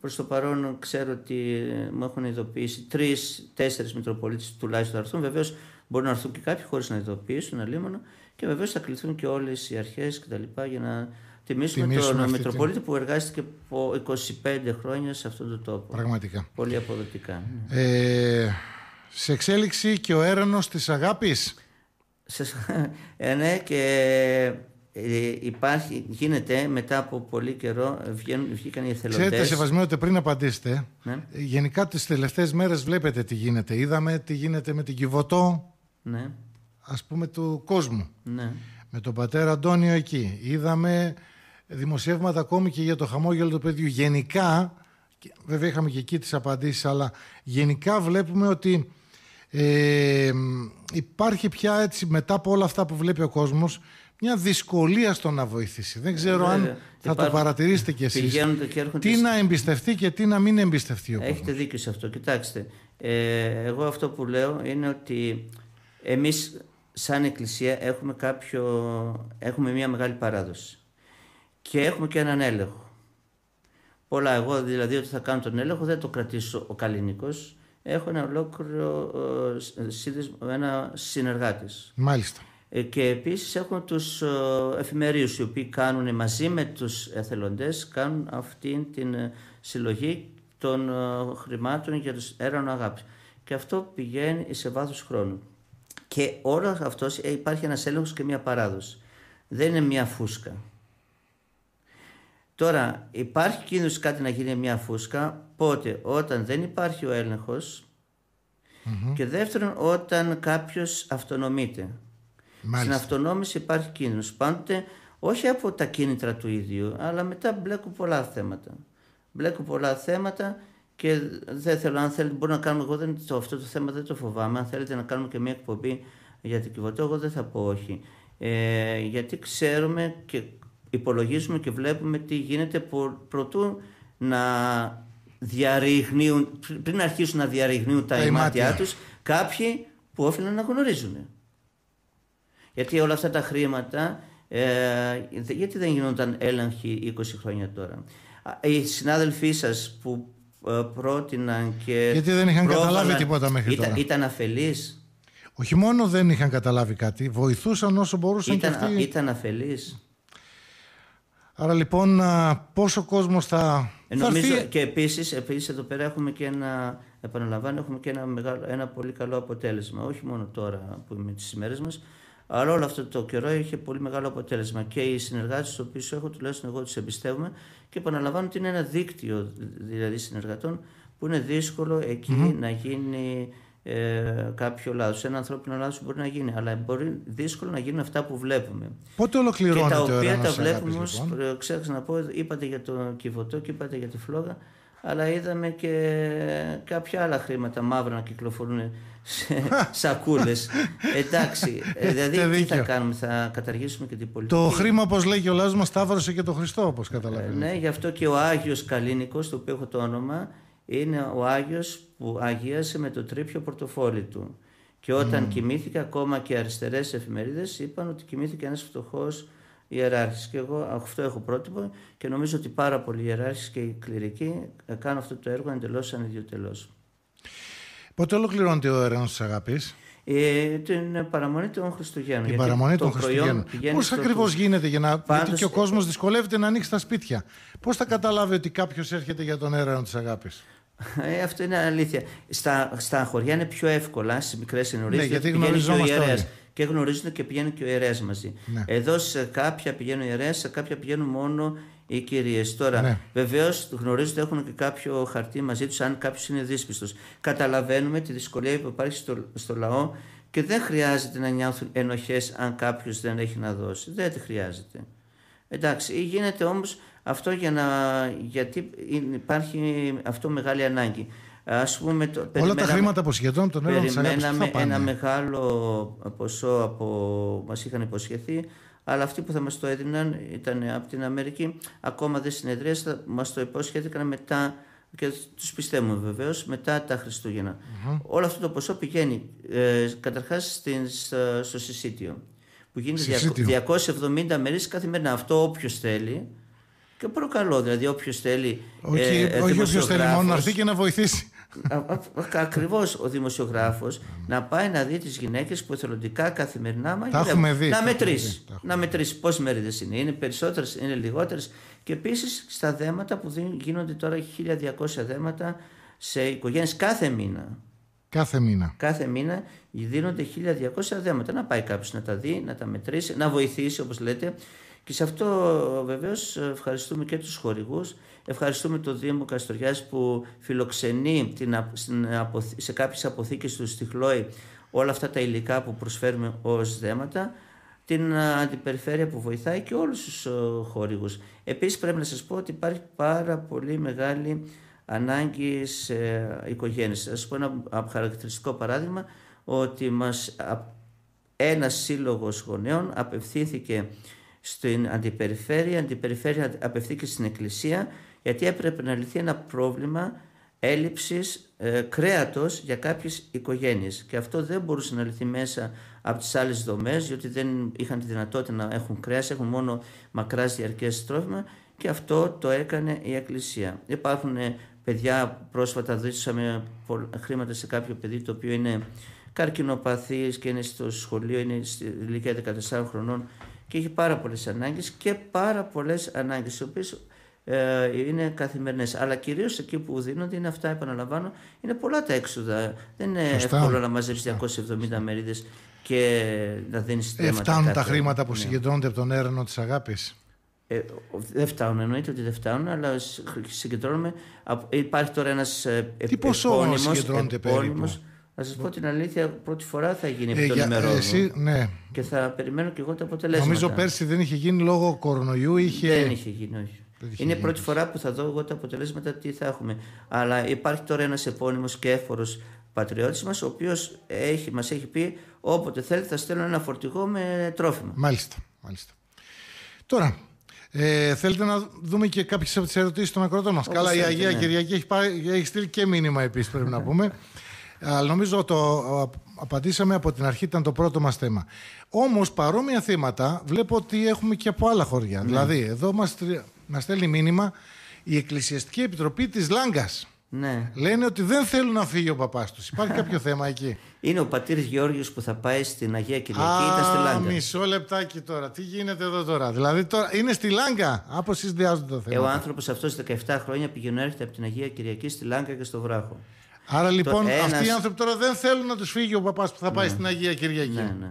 Προς το παρόν ξέρω ότι ε, μου έχουν ειδοποιήσει τρει-τέσσερι μητροπολίτε τουλάχιστον θα έρθουν. Βεβαίως μπορεί να έρθουν και κάποιοι χωρίς να ειδοποιήσουν, αλίμονο. Και βεβαίως θα κληθούν και όλες οι αρχές κτλ. για να τιμήσουμε, τον Μητροπολίτη που εργάστηκε 25 χρόνια σε αυτόν τον τόπο. Πραγματικά. Πολύ αποδοτικά. Ε, σε εξέλιξη και ο έρανος της αγάπης. Ε, ναι, και ε, γίνεται μετά από πολύ καιρό, ε, βγαίνουν, βγήκαν οι εθελοντές. Ξέρετε, σεβασμένο ότι πριν απαντήσετε, ναι. ε, γενικά τις τελευταίες μέρες βλέπετε τι γίνεται. Είδαμε τι γίνεται με την Κιβωτό, ναι. ας πούμε, του κόσμου. Ναι. Με τον πατέρα Αντώνιο εκεί. Είδαμε δημοσιεύματα ακόμη και για το χαμόγελο του παιδιού. Γενικά, βέβαια είχαμε και εκεί τις απαντήσεις, αλλά γενικά βλέπουμε ότι υπάρχει πια έτσι μετά από όλα αυτά που βλέπει ο κόσμος μια δυσκολία στο να βοηθήσει. Δεν ξέρω ε, αν θα το παρατηρήσετε κι εσείς. Και τι να εμπιστευτεί και τι να μην εμπιστευτεί ο Έχετε κόσμος. δίκιο σε αυτό. Κοιτάξτε, ε, εγώ αυτό που λέω είναι ότι εμείς σαν εκκλησία έχουμε, κάποιο, έχουμε μια μεγάλη παράδοση και έχουμε και έναν έλεγχο. Πολλά εγώ δηλαδή ότι θα κάνω τον έλεγχο δεν το κρατήσω ο καλλινικός. Έχω ένα ολόκληρο ε, σύνδεσμο, ένα συνεργάτης. Μάλιστα. Ε, και επίσης έχουν τους ε, εφημερίους οι οποίοι κάνουν μαζί με τους εθελοντές κάνουν αυτή την ε, συλλογή των χρημάτων για τους έρανο αγάπης και αυτό πηγαίνει σε βάθος χρόνου και όλο αυτός υπάρχει ένας έλεγχος και μια παράδοση δεν είναι μια φούσκα τώρα υπάρχει κίνδυνος κάτι να γίνει μια φούσκα πότε όταν δεν υπάρχει ο ελεγχος και δεύτερον όταν κάποιος αυτονομείται Μάλιστα. Στην αυτονόμηση υπάρχει κίνδυνος. Πάντοτε όχι από τα κίνητρα του ίδιου, αλλά μετά μπλέκουν πολλά θέματα. Μπλέκουν πολλά θέματα και δεν θέλω, αν θέλετε, μπορούμε να κάνουμε. Εγώ δεν, το, αυτό το θέμα δεν το φοβάμαι. Αν θέλετε να κάνουμε και μια εκπομπή για την Κιβωτό, εγώ δεν θα πω όχι. Ε, γιατί ξέρουμε και υπολογίζουμε και βλέπουμε τι γίνεται προτού να διαρριχνύουν, πριν αρχίσουν να διαρριγνύουν τα, τα ημάτια τους κάποιοι που όφελαν να γνωρίζουν. Γιατί όλα αυτά τα χρήματα, ε, γιατί δεν γινόταν έλεγχοι 20 χρόνια τώρα. Οι συνάδελφοί σας που ε, πρότειναν και... Γιατί δεν είχαν καταλάβει τίποτα μέχρι ήταν, τώρα. Ήταν αφελείς. Όχι μόνο δεν είχαν καταλάβει κάτι, βοηθούσαν όσο μπορούσαν ήταν, και αυτοί. Ήταν αφελείς. Άρα λοιπόν πόσο κόσμος θα... Ε, νομίζω θα και επίσης, επίσης εδώ πέρα έχουμε και ένα, επαναλαμβάνω, έχουμε και ένα, μεγάλο, ένα πολύ καλό αποτέλεσμα. Όχι μόνο τώρα που είναι τις ημέρες μας, αλλά όλο αυτό το καιρό είχε πολύ μεγάλο αποτέλεσμα. Και οι συνεργάτες, του οποίου έχω, τουλάχιστον εγώ τους εμπιστεύομαι και επαναλαμβάνω ότι είναι ένα δίκτυο δηλαδή συνεργατών που είναι δύσκολο να γίνει ε, κάποιο λάθος. Ένα ανθρώπινο λάθος μπορεί να γίνει, αλλά μπορεί δύσκολο να γίνουν αυτά που βλέπουμε. Πότε ολοκληρώνεται Και τα οποία τα βλέπουμε, λοιπόν. Ε, ξέχασα να πω, είπατε για το κυβωτό και είπατε για τη φλόγα αλλά είδαμε και κάποια άλλα χρήματα μαύρα να κυκλοφορούν σε σακούλες. Εντάξει. Ε, ε, δηλαδή, τι θα κάνουμε, θα καταργήσουμε και την πολιτική. Το χρήμα, όπως λέγει ο λάζος μας σταύρωσε και το Χριστό, όπως καταλαβαίνετε. Ε, ναι, γι' αυτό και ο Άγιος Καλίνικος, το οποίο έχω το όνομα, είναι ο Άγιος που αγίασε με το τρίπιο πορτοφόλι του. Και όταν κοιμήθηκε, ακόμα και αριστερές εφημερίδες είπαν ότι κοιμήθηκε ένας φτωχός ιεράρχης Και εγώ αυτό έχω πρότυπο και νομίζω ότι πάρα πολλοί ιεράρχες και οι κληρικοί κάνουν αυτό το έργο εντελώς ανιδιοτελώς. Πότε ολοκληρώνεται ο αιρέων της αγάπης. Ε, την παραμονή των Χριστουγέννων. Την παραμονή των Χριστουγέννων. Πώ ακριβώς γίνεται για να. Πάντως... Γιατί και ο κόσμος δυσκολεύεται να ανοίξει τα σπίτια. Πώς θα καταλάβει ότι κάποιος έρχεται για τον έρανο της αγάπης. Ε, αυτό είναι αλήθεια. Στα, στα χωριά είναι πιο εύκολα, στις μικρές ενορίες. Ναι, γιατί γνωρίζουμε και γνωρίζουν και πηγαίνουν και ο ιερέας μαζί. Ναι. Εδώ σε κάποια πηγαίνουν οι ιερέε, σε κάποια πηγαίνουν μόνο οι κυρίες. Τώρα, ναι. βεβαίως γνωρίζονται έχουν και κάποιο χαρτί μαζί τους, αν κάποιος είναι δύσπιστος. Καταλαβαίνουμε τη δυσκολία που υπάρχει στο, λαό και δεν χρειάζεται να νιώθουν ενοχές αν κάποιος δεν έχει να δώσει. Δεν τη χρειάζεται. Εντάξει, γίνεται όμως αυτό για να, γιατί υπάρχει αυτό μεγάλη ανάγκη. Ας πούμε, το, Όλα τα χρήματα που σχεδόν τον έλεγχο Περιμέναμε ένα μεγάλο ποσό από... μας είχαν υποσχεθεί αλλά αυτοί που θα μας το έδιναν ήταν από την Αμερική ακόμα δεν συνεδρίασαν, μας το υπόσχεθηκαν μετά και τους πιστεύουμε βεβαίως, μετά τα χριστουγεννα mm-hmm. Όλο αυτό το ποσό πηγαίνει ε, καταρχάς στο συσίτιο που γίνεται 270 μερίς καθημερινά. Αυτό όποιος θέλει και προκαλώ δηλαδή όποιος θέλει Όχι, ε, θέλει μόνο να έρθει και να βοηθήσει Ακριβώς ο δημοσιογράφος να πάει να δει τις γυναίκες που εθελοντικά καθημερινά μαγειρεύουν. Να μετρήσει. Να μετρήσει πόσες μερίδες είναι. Είναι περισσότερες, είναι λιγότερες. Και επίσης στα δέματα που γίνονται τώρα 1200 δέματα σε οικογένειες κάθε μήνα. Κάθε μήνα. Κάθε μήνα δίνονται 1200 δέματα. Να πάει κάποιος να τα δει, να τα μετρήσει, να βοηθήσει όπως λέτε. Και σε αυτό βεβαίως ευχαριστούμε και τους χορηγούς. Ευχαριστούμε το Δήμο Καστοριάς που φιλοξενεί σε κάποιες αποθήκες του στη Χλώη όλα αυτά τα υλικά που προσφέρουμε ως δέματα. Την αντιπεριφέρεια που βοηθάει και όλους τους χορηγούς. Επίσης πρέπει να σας πω ότι υπάρχει πάρα πολύ μεγάλη ανάγκη σε οικογένειες. Θα πω ένα χαρακτηριστικό παράδειγμα ότι μας ένας σύλλογος γονέων απευθύνθηκε στην αντιπεριφέρεια, αντιπεριφέρεια απευθύνθηκε στην εκκλησία γιατί έπρεπε να λυθεί ένα πρόβλημα έλλειψης ε, κρέατος για κάποιες οικογένειες και αυτό δεν μπορούσε να λυθεί μέσα από τις άλλες δομές διότι δεν είχαν τη δυνατότητα να έχουν κρέας, έχουν μόνο μακράς διαρκές τρόφιμα και αυτό το έκανε η Εκκλησία. Υπάρχουν ε, παιδιά, πρόσφατα δώσαμε χρήματα σε κάποιο παιδί το οποίο είναι καρκινοπαθής και είναι στο σχολείο, είναι στη ηλικία 14 χρονών και έχει πάρα πολλές ανάγκες και πάρα πολλές ανάγκες οι οποίες ε, είναι καθημερινές. Αλλά κυρίως εκεί που δίνονται είναι αυτά, επαναλαμβάνω, είναι πολλά τα έξοδα. Δεν είναι εύκολο να μαζεύεις 270 μερίδες και να δίνεις ε, θέματα. Ε, φτάνουν τα χρήματα που ναι. συγκεντρώνονται από τον έρανο της αγάπης. Ε, δεν φτάνουν, εννοείται ότι δεν φτάνουν, αλλά συγκεντρώνουμε. Υπάρχει τώρα ένας επώνυμος, Τι ποσό συγκεντρώνεται περίπου. Να σας πω την αλήθεια, πρώτη φορά θα γίνει ε, από τον ε, Εσύ, ναι. Και θα περιμένω και εγώ τα αποτελέσματα. Νομίζω πέρσι δεν είχε γίνει λόγω κορονοϊού. Είχε... Δεν είχε γίνει, όχι. Είναι γίνει. πρώτη φορά που θα δω εγώ τα αποτελέσματα τι θα έχουμε. Αλλά υπάρχει τώρα ένας επώνυμος και έφορος πατριώτης μας, ο οποίος έχει, μας έχει πει όποτε θέλετε θα στέλνω ένα φορτηγό με τρόφιμα. Μάλιστα. μάλιστα. Τώρα, ε, θέλετε να δούμε και κάποιες από τις ερωτήσεις των ακροτών μα. Καλά, η Αγία ναι. Κυριακή έχει, πάει, έχει στείλει και μήνυμα επίσης, πρέπει να πούμε. Αλλά νομίζω το απαντήσαμε από την αρχή, ήταν το πρώτο μας θέμα. Όμως παρόμοια θέματα βλέπω ότι έχουμε και από άλλα χωριά. Ναι. Δηλαδή, εδώ μας στέλνει μήνυμα η Εκκλησιαστική Επιτροπή της Λάγκας. Ναι. Λένε ότι δεν θέλουν να φύγει ο παπάς τους. Υπάρχει κάποιο θέμα εκεί. Είναι ο πατήρ Γεώργιος που θα πάει στην Αγία Κυριακή. Α, ήταν στη Λάγκα. Μισό λεπτάκι τώρα. Τι γίνεται εδώ τώρα. Δηλαδή τώρα είναι στη Λάγκα. Από συνδυάζονται τα θέματα. Ε, ο άνθρωπος αυτός 17 χρόνια πηγαίνει έρχεται από την Αγία Κυριακή στη Λάγκα και στο Βράχο. Άρα λοιπόν αυτοί οι άνθρωποι τώρα δεν θέλουν να τους φύγει ο παπάς που θα πάει ναι. στην Αγία Κυριακή. Ναι, ναι.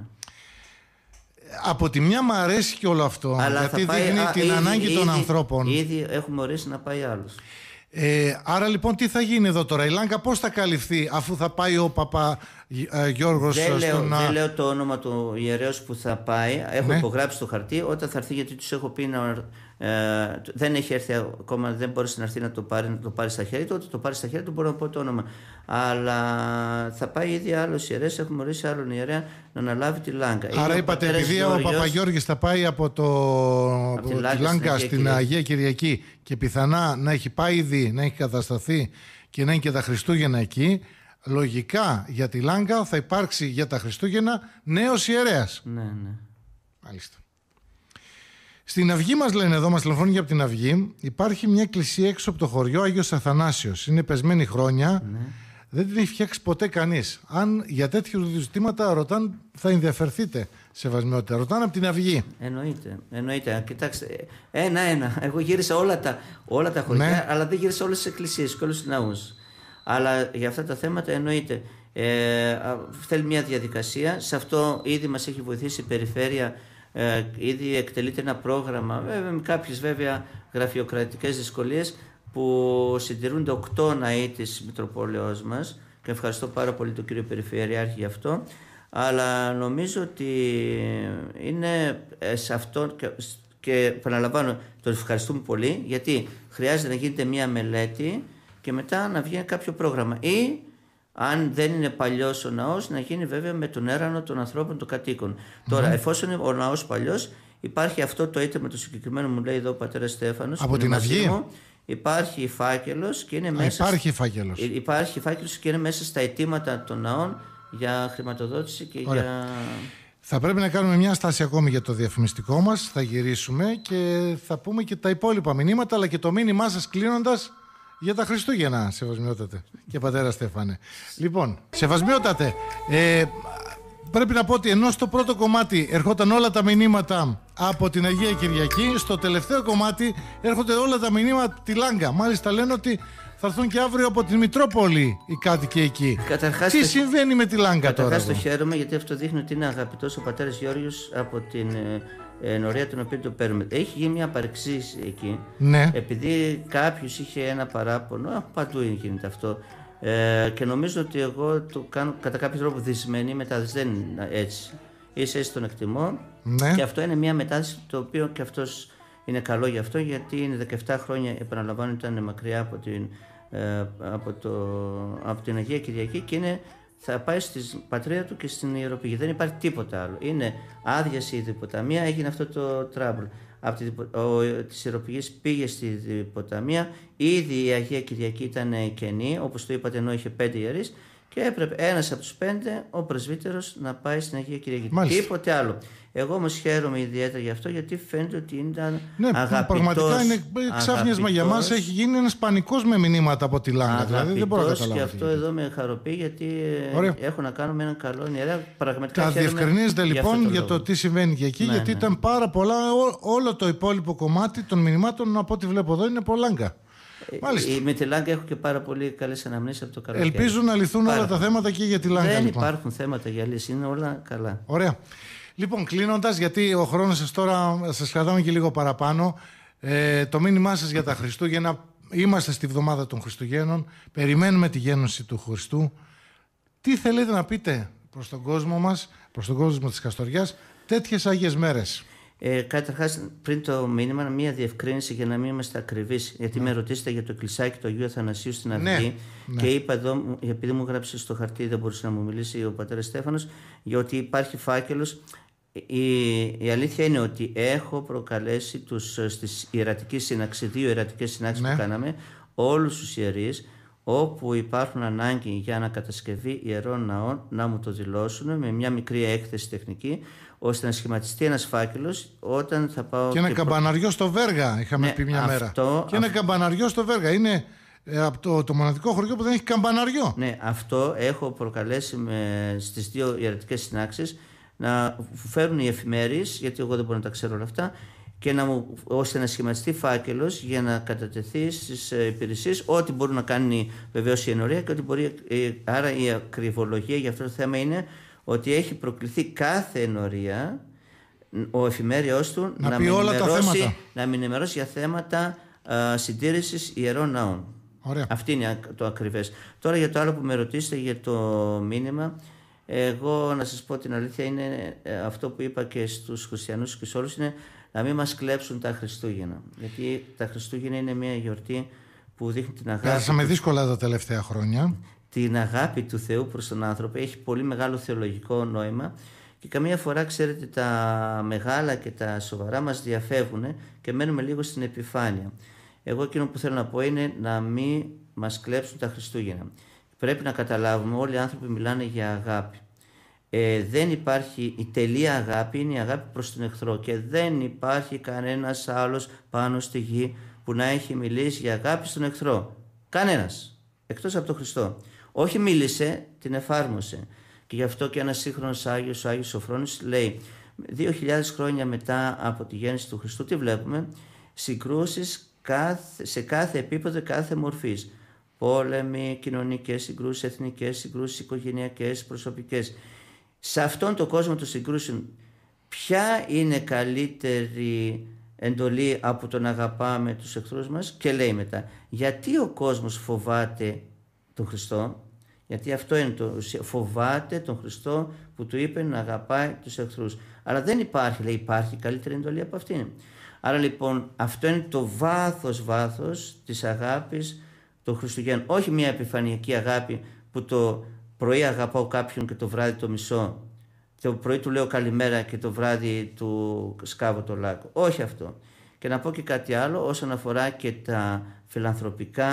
Από τη μια μου αρέσει και όλο αυτό, γιατί δείχνει την ανάγκη των ανθρώπων. Ήδη έχουμε ορίσει να πάει άλλος. Ε, άρα λοιπόν τι θα γίνει εδώ τώρα, η Λάγκα πώς θα καλυφθεί αφού θα πάει ο παπά ε, Γιώργος δεν λέω, δεν λέω το όνομα του ιερέως που θα πάει έχω ναι. υπογράψει το χαρτί όταν θα έρθει γιατί τους έχω πει να, ε, δεν έχει έρθει ακόμα δεν μπορούσε να έρθει να το πάρει, να το πάρεις στα χέρια του όταν το πάρεις στα χέρια του μπορώ να πω το όνομα αλλά θα πάει ήδη άλλος ιερέας. έχουμε ορίσει άλλον ιερέα να αναλάβει τη Λάγκα Άρα είπατε επειδή ο Παπαγιώργης θα πάει από, το... από τη Λάγκα, Λάγκα στην, Αγία, Αγία Κυριακή και πιθανά να έχει πάει ήδη να έχει κατασταθεί και να είναι και τα Χριστούγεννα εκεί λογικά για τη Λάγκα θα υπάρξει για τα Χριστούγεννα νέος ιερέας. Ναι, ναι. Μάλιστα. Στην Αυγή μας λένε εδώ, μας τηλεφώνουν για την Αυγή, υπάρχει μια εκκλησία έξω από το χωριό Άγιος Αθανάσιος. Είναι πεσμένη χρόνια, ναι. δεν την έχει φτιάξει ποτέ κανείς. Αν για τέτοιου ζητήματα ρωτάνε, θα ενδιαφερθείτε σεβασμιότητα. Ρωτάνε από την Αυγή. Εννοείται. Εννοείται. Κοιτάξτε, ένα-ένα. Ε, Εγώ γύρισα όλα τα, όλα τα χωριά, ναι. αλλά δεν γύρισα όλες τις εκκλησίες και όλους τους ναούς. Αλλά για αυτά τα θέματα εννοείται ε, θέλει μια διαδικασία. Σε αυτό ήδη μας έχει βοηθήσει η περιφέρεια, ε, ήδη εκτελείται ένα πρόγραμμα, με κάποιες βέβαια γραφειοκρατικές δυσκολίες που συντηρούνται οκτώ ναοί της Μητροπόλεως μας και ευχαριστώ πάρα πολύ τον κύριο Περιφερειάρχη γι' αυτό αλλά νομίζω ότι είναι ε, σε αυτό και, και επαναλαμβάνω, τον ευχαριστούμε πολύ γιατί χρειάζεται να γίνεται μια μελέτη και μετά να βγει κάποιο πρόγραμμα. Ή αν δεν είναι παλιός ο ναός, να γίνει βέβαια με τον έρανο των ανθρώπων των κατοικων Τώρα, εφόσον είναι ο ναός παλιός, υπάρχει αυτό το είτε με το συγκεκριμένο μου λέει εδώ ο πατέρας Στέφανος. Από την Αυγή. υπάρχει φάκελος και είναι Α, μέσα. Υπάρχει φάκελο. Υπάρχει φάκελος και είναι μέσα στα αιτήματα των ναών για χρηματοδότηση και για. Θα πρέπει να κάνουμε μια στάση ακόμη για το διαφημιστικό μας, θα γυρίσουμε και θα πούμε και τα υπόλοιπα μηνύματα αλλά και το μήνυμά σας κλείνοντας για τα Χριστούγεννα, σεβασμιότατε και πατέρα Στέφανε. Λοιπόν, σεβασμιότατε, ε, πρέπει να πω ότι ενώ στο πρώτο κομμάτι ερχόταν όλα τα μηνύματα από την Αγία Κυριακή, στο τελευταίο κομμάτι έρχονται όλα τα μηνύματα τη Λάγκα. Μάλιστα λένε ότι θα έρθουν και αύριο από τη Μητρόπολη οι κάτοικοι εκεί. Τι το... συμβαίνει με τη Λάγκα καταρχάς τώρα. Καταρχάς το χαίρομαι γιατί αυτό δείχνει ότι είναι αγαπητός ο πατέρας Γιώργιο από την ε, ε, νωρία την οποία το παίρνουμε. Έχει γίνει μια παρεξήγηση εκεί. Ναι. Επειδή κάποιος είχε ένα παράπονο, παντού γίνεται αυτό. Ε, και νομίζω ότι εγώ το κάνω κατά κάποιο τρόπο δυσμένη μετάδοση. Δεν είναι έτσι. Είσαι έτσι τον εκτιμώ. Ναι. Και αυτό είναι μια μετάδοση το οποίο και αυτός είναι καλό για αυτό γιατί είναι 17 χρόνια, επαναλαμβάνω, ήταν μακριά από την, ε, από, το, από την Αγία Κυριακή και είναι θα πάει στην πατρίδα του και στην ιεροπηγή. Δεν υπάρχει τίποτα άλλο. Είναι άδεια η διποταμία, έγινε αυτό το τράμπλ. Από τη της ιεροπηγής πήγε στην διποταμία, ήδη η Αγία Κυριακή ήταν κενή, όπως το είπατε ενώ είχε πέντε ιερείς, και έπρεπε ένας από τους πέντε, ο πρεσβύτερος, να πάει στην Αγία Κυριακή. Μάλιστα. Τίποτε άλλο. Εγώ όμως χαίρομαι ιδιαίτερα γι' αυτό γιατί φαίνεται ότι ήταν ναι, αγαπητός, πραγματικά είναι ξάφνιασμα για μας. Έχει γίνει ένας πανικός με μηνύματα από τη Λάγκα. Δηλαδή δεν μπορώ να καταλάβω. Και αυτό εδώ με χαροποιεί γιατί ε, Ωραία. έχω να κάνω με έναν καλό ιερέα. Πραγματικά Τα λοιπόν για, για το τι συμβαίνει και εκεί, ναι, γιατί ναι. ήταν πάρα πολλά. Ό, όλο το υπόλοιπο κομμάτι των μηνυμάτων από ό,τι βλέπω εδώ είναι πολλά. Ε, Μάλιστα. Ε, με τη Λάγκα έχω και πάρα πολύ καλές αναμνήσεις από το καλοκαίρι. Ελπίζω να λυθούν πάρα όλα τα θέματα και για τη Λάγκα. Δεν λοιπόν. υπάρχουν θέματα για λύση, είναι όλα καλά. Ωραία. Λοιπόν, κλείνοντας, γιατί ο χρόνος σας τώρα σας κρατάμε και λίγο παραπάνω. Ε, το μήνυμά σας για τα Χριστούγεννα. Είμαστε στη βδομάδα των Χριστουγέννων. Περιμένουμε τη γέννηση του Χριστού. Τι θέλετε να πείτε προς τον κόσμο μας, προς τον κόσμο της Καστοριάς, τέτοιες Άγιες Μέρες. Ε, Καταρχάς, πριν το μήνυμα, μία διευκρίνηση για να μην είμαστε ακριβείς. Γιατί ναι. με ρωτήσατε για το κλεισάκι του Αγίου Αθανασίου στην ναι, Αυγή. Ναι. Και είπα εδώ, επειδή μου γράψει στο χαρτί, δεν μπορούσε να μου μιλήσει ο πατέρας Στέφανος, γιατί υπάρχει φάκελος η, η, αλήθεια είναι ότι έχω προκαλέσει τους, ε, στις ιερατικές συνάξεις, δύο ιερατικές συνάξεις που ναι. κάναμε, όλους τους ιερείς, όπου υπάρχουν ανάγκη για ανακατασκευή ιερών ναών, να μου το δηλώσουν με μια μικρή έκθεση τεχνική, ώστε να σχηματιστεί ένας φάκελος όταν θα πάω... Και ένα και καμπαναριό προ... στο Βέργα, είχαμε ναι, πει μια αυτό, μέρα. Και ένα καμπαναριό στο Βέργα. Είναι ε, από το, το μοναδικό χωριό που δεν έχει καμπαναριό. Ναι, αυτό έχω προκαλέσει με, στις δύο ιερατικές συνάξεις να φέρουν οι εφημερίες, γιατί εγώ δεν μπορώ να τα ξέρω όλα αυτά, και να μου, ώστε να σχηματιστεί φάκελος για να κατατεθεί στις ε, υπηρεσίες, ό,τι μπορεί να κάνει βεβαίως η ενορία και ό,τι μπορεί, ε, άρα η ακριβολογία για αυτό το θέμα είναι ότι έχει προκληθεί κάθε ενορία ο εφημέριός του να, να, να μην ενημερώσει για θέματα ε, συντήρησης ιερών ναών. Αυτή είναι το ακριβές. Τώρα για το άλλο που με ρωτήσετε για το μήνυμα, εγώ να σας πω την αλήθεια είναι ε, αυτό που είπα και στους χριστιανούς και σε όλους είναι να μην μας κλέψουν τα Χριστούγεννα. Γιατί τα Χριστούγεννα είναι μια γιορτή που δείχνει την αγάπη. Πέρασαμε δύσκολα τα τελευταία χρόνια. Την αγάπη του Θεού προς τον άνθρωπο έχει πολύ μεγάλο θεολογικό νόημα και καμία φορά ξέρετε τα μεγάλα και τα σοβαρά μας διαφεύγουν και μένουμε λίγο στην επιφάνεια. Εγώ εκείνο που θέλω να πω είναι να μην μας κλέψουν τα Χριστούγεννα πρέπει να καταλάβουμε όλοι οι άνθρωποι μιλάνε για αγάπη. Ε, δεν υπάρχει η τελεία αγάπη, είναι η αγάπη προς τον εχθρό και δεν υπάρχει κανένας άλλος πάνω στη γη που να έχει μιλήσει για αγάπη στον εχθρό. Κανένας, εκτός από τον Χριστό. Όχι μίλησε, την εφάρμοσε. Και γι' αυτό και ένας σύγχρονος Άγιος, ο Άγιος Σοφρόνης, λέει: 2.000 χρόνια μετά από τη γέννηση του Χριστού, τι βλέπουμε, συγκρούσεις σε κάθε επίπεδο, κάθε μορφής πόλεμοι, κοινωνικές συγκρούσεις, εθνικές συγκρούσεις, οικογενειακές, προσωπικές. Σε αυτόν τον κόσμο των συγκρούσεων ποια είναι καλύτερη εντολή από το να αγαπάμε τους εχθρούς μας και λέει μετά γιατί ο κόσμος φοβάται τον Χριστό γιατί αυτό είναι το φοβάται τον Χριστό που του είπε να αγαπάει τους εχθρούς αλλά δεν υπάρχει λέει υπάρχει καλύτερη εντολή από αυτήν άρα λοιπόν αυτό είναι το βάθος βάθος της αγάπης το Χριστουγέννων. Όχι μια επιφανειακή αγάπη που το πρωί αγαπάω κάποιον και το βράδυ το μισώ. Το πρωί του λέω καλημέρα και το βράδυ του σκάβω το λάκκο. Όχι αυτό. Και να πω και κάτι άλλο όσον αφορά και τα φιλανθρωπικά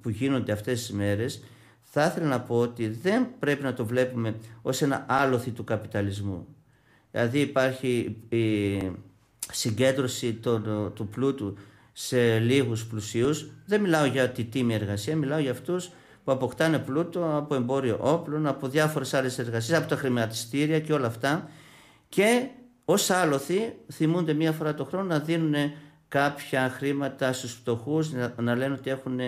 που γίνονται αυτές τις μέρες θα ήθελα να πω ότι δεν πρέπει να το βλέπουμε ως ένα άλοθη του καπιταλισμού. Δηλαδή υπάρχει η συγκέντρωση του πλούτου σε λίγους πλουσίους. Δεν μιλάω για τη τίμη εργασία, μιλάω για αυτούς που αποκτάνε πλούτο από εμπόριο όπλων, από διάφορες άλλες εργασίες, από τα χρηματιστήρια και όλα αυτά και ως άλοθη θυμούνται μία φορά το χρόνο να δίνουν κάποια χρήματα στους φτωχούς να, λένε ότι έχουν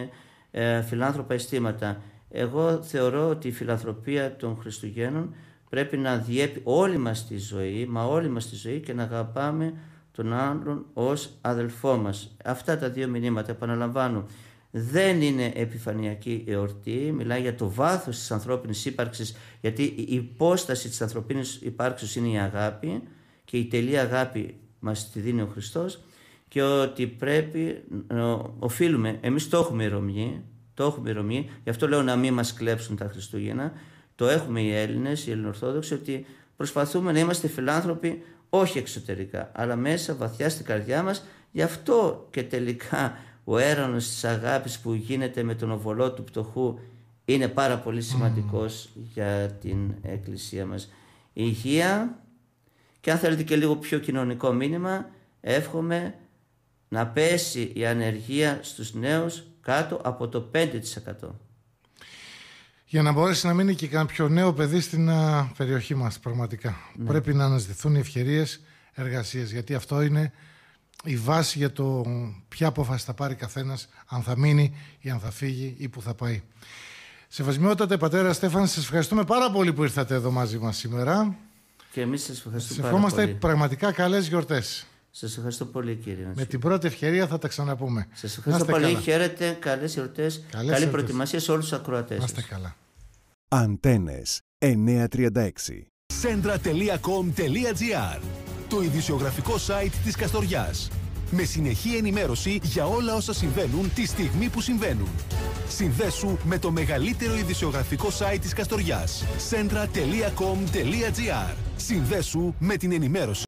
ε, φιλάνθρωπα αισθήματα. Εγώ θεωρώ ότι η φιλανθρωπία των Χριστουγέννων πρέπει να διέπει όλη μας τη ζωή, μα όλη μας τη ζωή και να αγαπάμε τον άλλον ως αδελφό μας. Αυτά τα δύο μηνύματα, επαναλαμβάνω, δεν είναι επιφανειακή εορτή, μιλάει για το βάθος της ανθρώπινης ύπαρξης, γιατί η υπόσταση της ανθρωπίνης υπάρξης είναι η αγάπη και η τελεία αγάπη μας τη δίνει ο Χριστός και ότι πρέπει, οφείλουμε, εμείς το έχουμε ηρωμή, το έχουμε ηρωμή, γι' αυτό λέω να μην μας κλέψουν τα Χριστούγεννα, το έχουμε οι Έλληνες, οι Ελληνορθόδοξοι, ότι προσπαθούμε να είμαστε φιλάνθρωποι όχι εξωτερικά, αλλά μέσα βαθιά στην καρδιά μας. Γι' αυτό και τελικά ο έρανος της αγάπης που γίνεται με τον οβολό του πτωχού είναι πάρα πολύ σημαντικός για την Εκκλησία μας. Η υγεία και αν θέλετε και λίγο πιο κοινωνικό μήνυμα, εύχομαι να πέσει η ανεργία στους νέους κάτω από το 5% για να μπορέσει να μείνει και κάποιο νέο παιδί στην περιοχή μας πραγματικά. Ναι. Πρέπει να αναζητηθούν οι ευκαιρίες εργασίας, γιατί αυτό είναι η βάση για το ποια απόφαση θα πάρει καθένας, αν θα μείνει ή αν θα φύγει ή που θα πάει. Σεβασμιότατε πατέρα Στέφαν, σας ευχαριστούμε πάρα πολύ που ήρθατε εδώ μαζί μας σήμερα. Και εμείς σας ευχαριστούμε πάρα πολύ. πραγματικά καλές γιορτές. Σας ευχαριστώ πολύ, κύριε Με την πρώτη ευκαιρία θα τα ξαναπούμε. Σας ευχαριστώ πολύ. Καλά. Χαίρετε. Καλές ερωτέ Καλή ερωτές. προετοιμασία σε όλους τους ακροατές. Να καλά. Αντένες 936. Σέντρα.com.gr Το ειδησιογραφικό site της καστοριάς. Με συνεχή ενημέρωση για όλα όσα συμβαίνουν τη στιγμή που συμβαίνουν. Συνδέσου με το μεγαλύτερο ειδησιογραφικό site της καστοριάς. Centra.com.gr Συνδέσου με την ενημέρωση.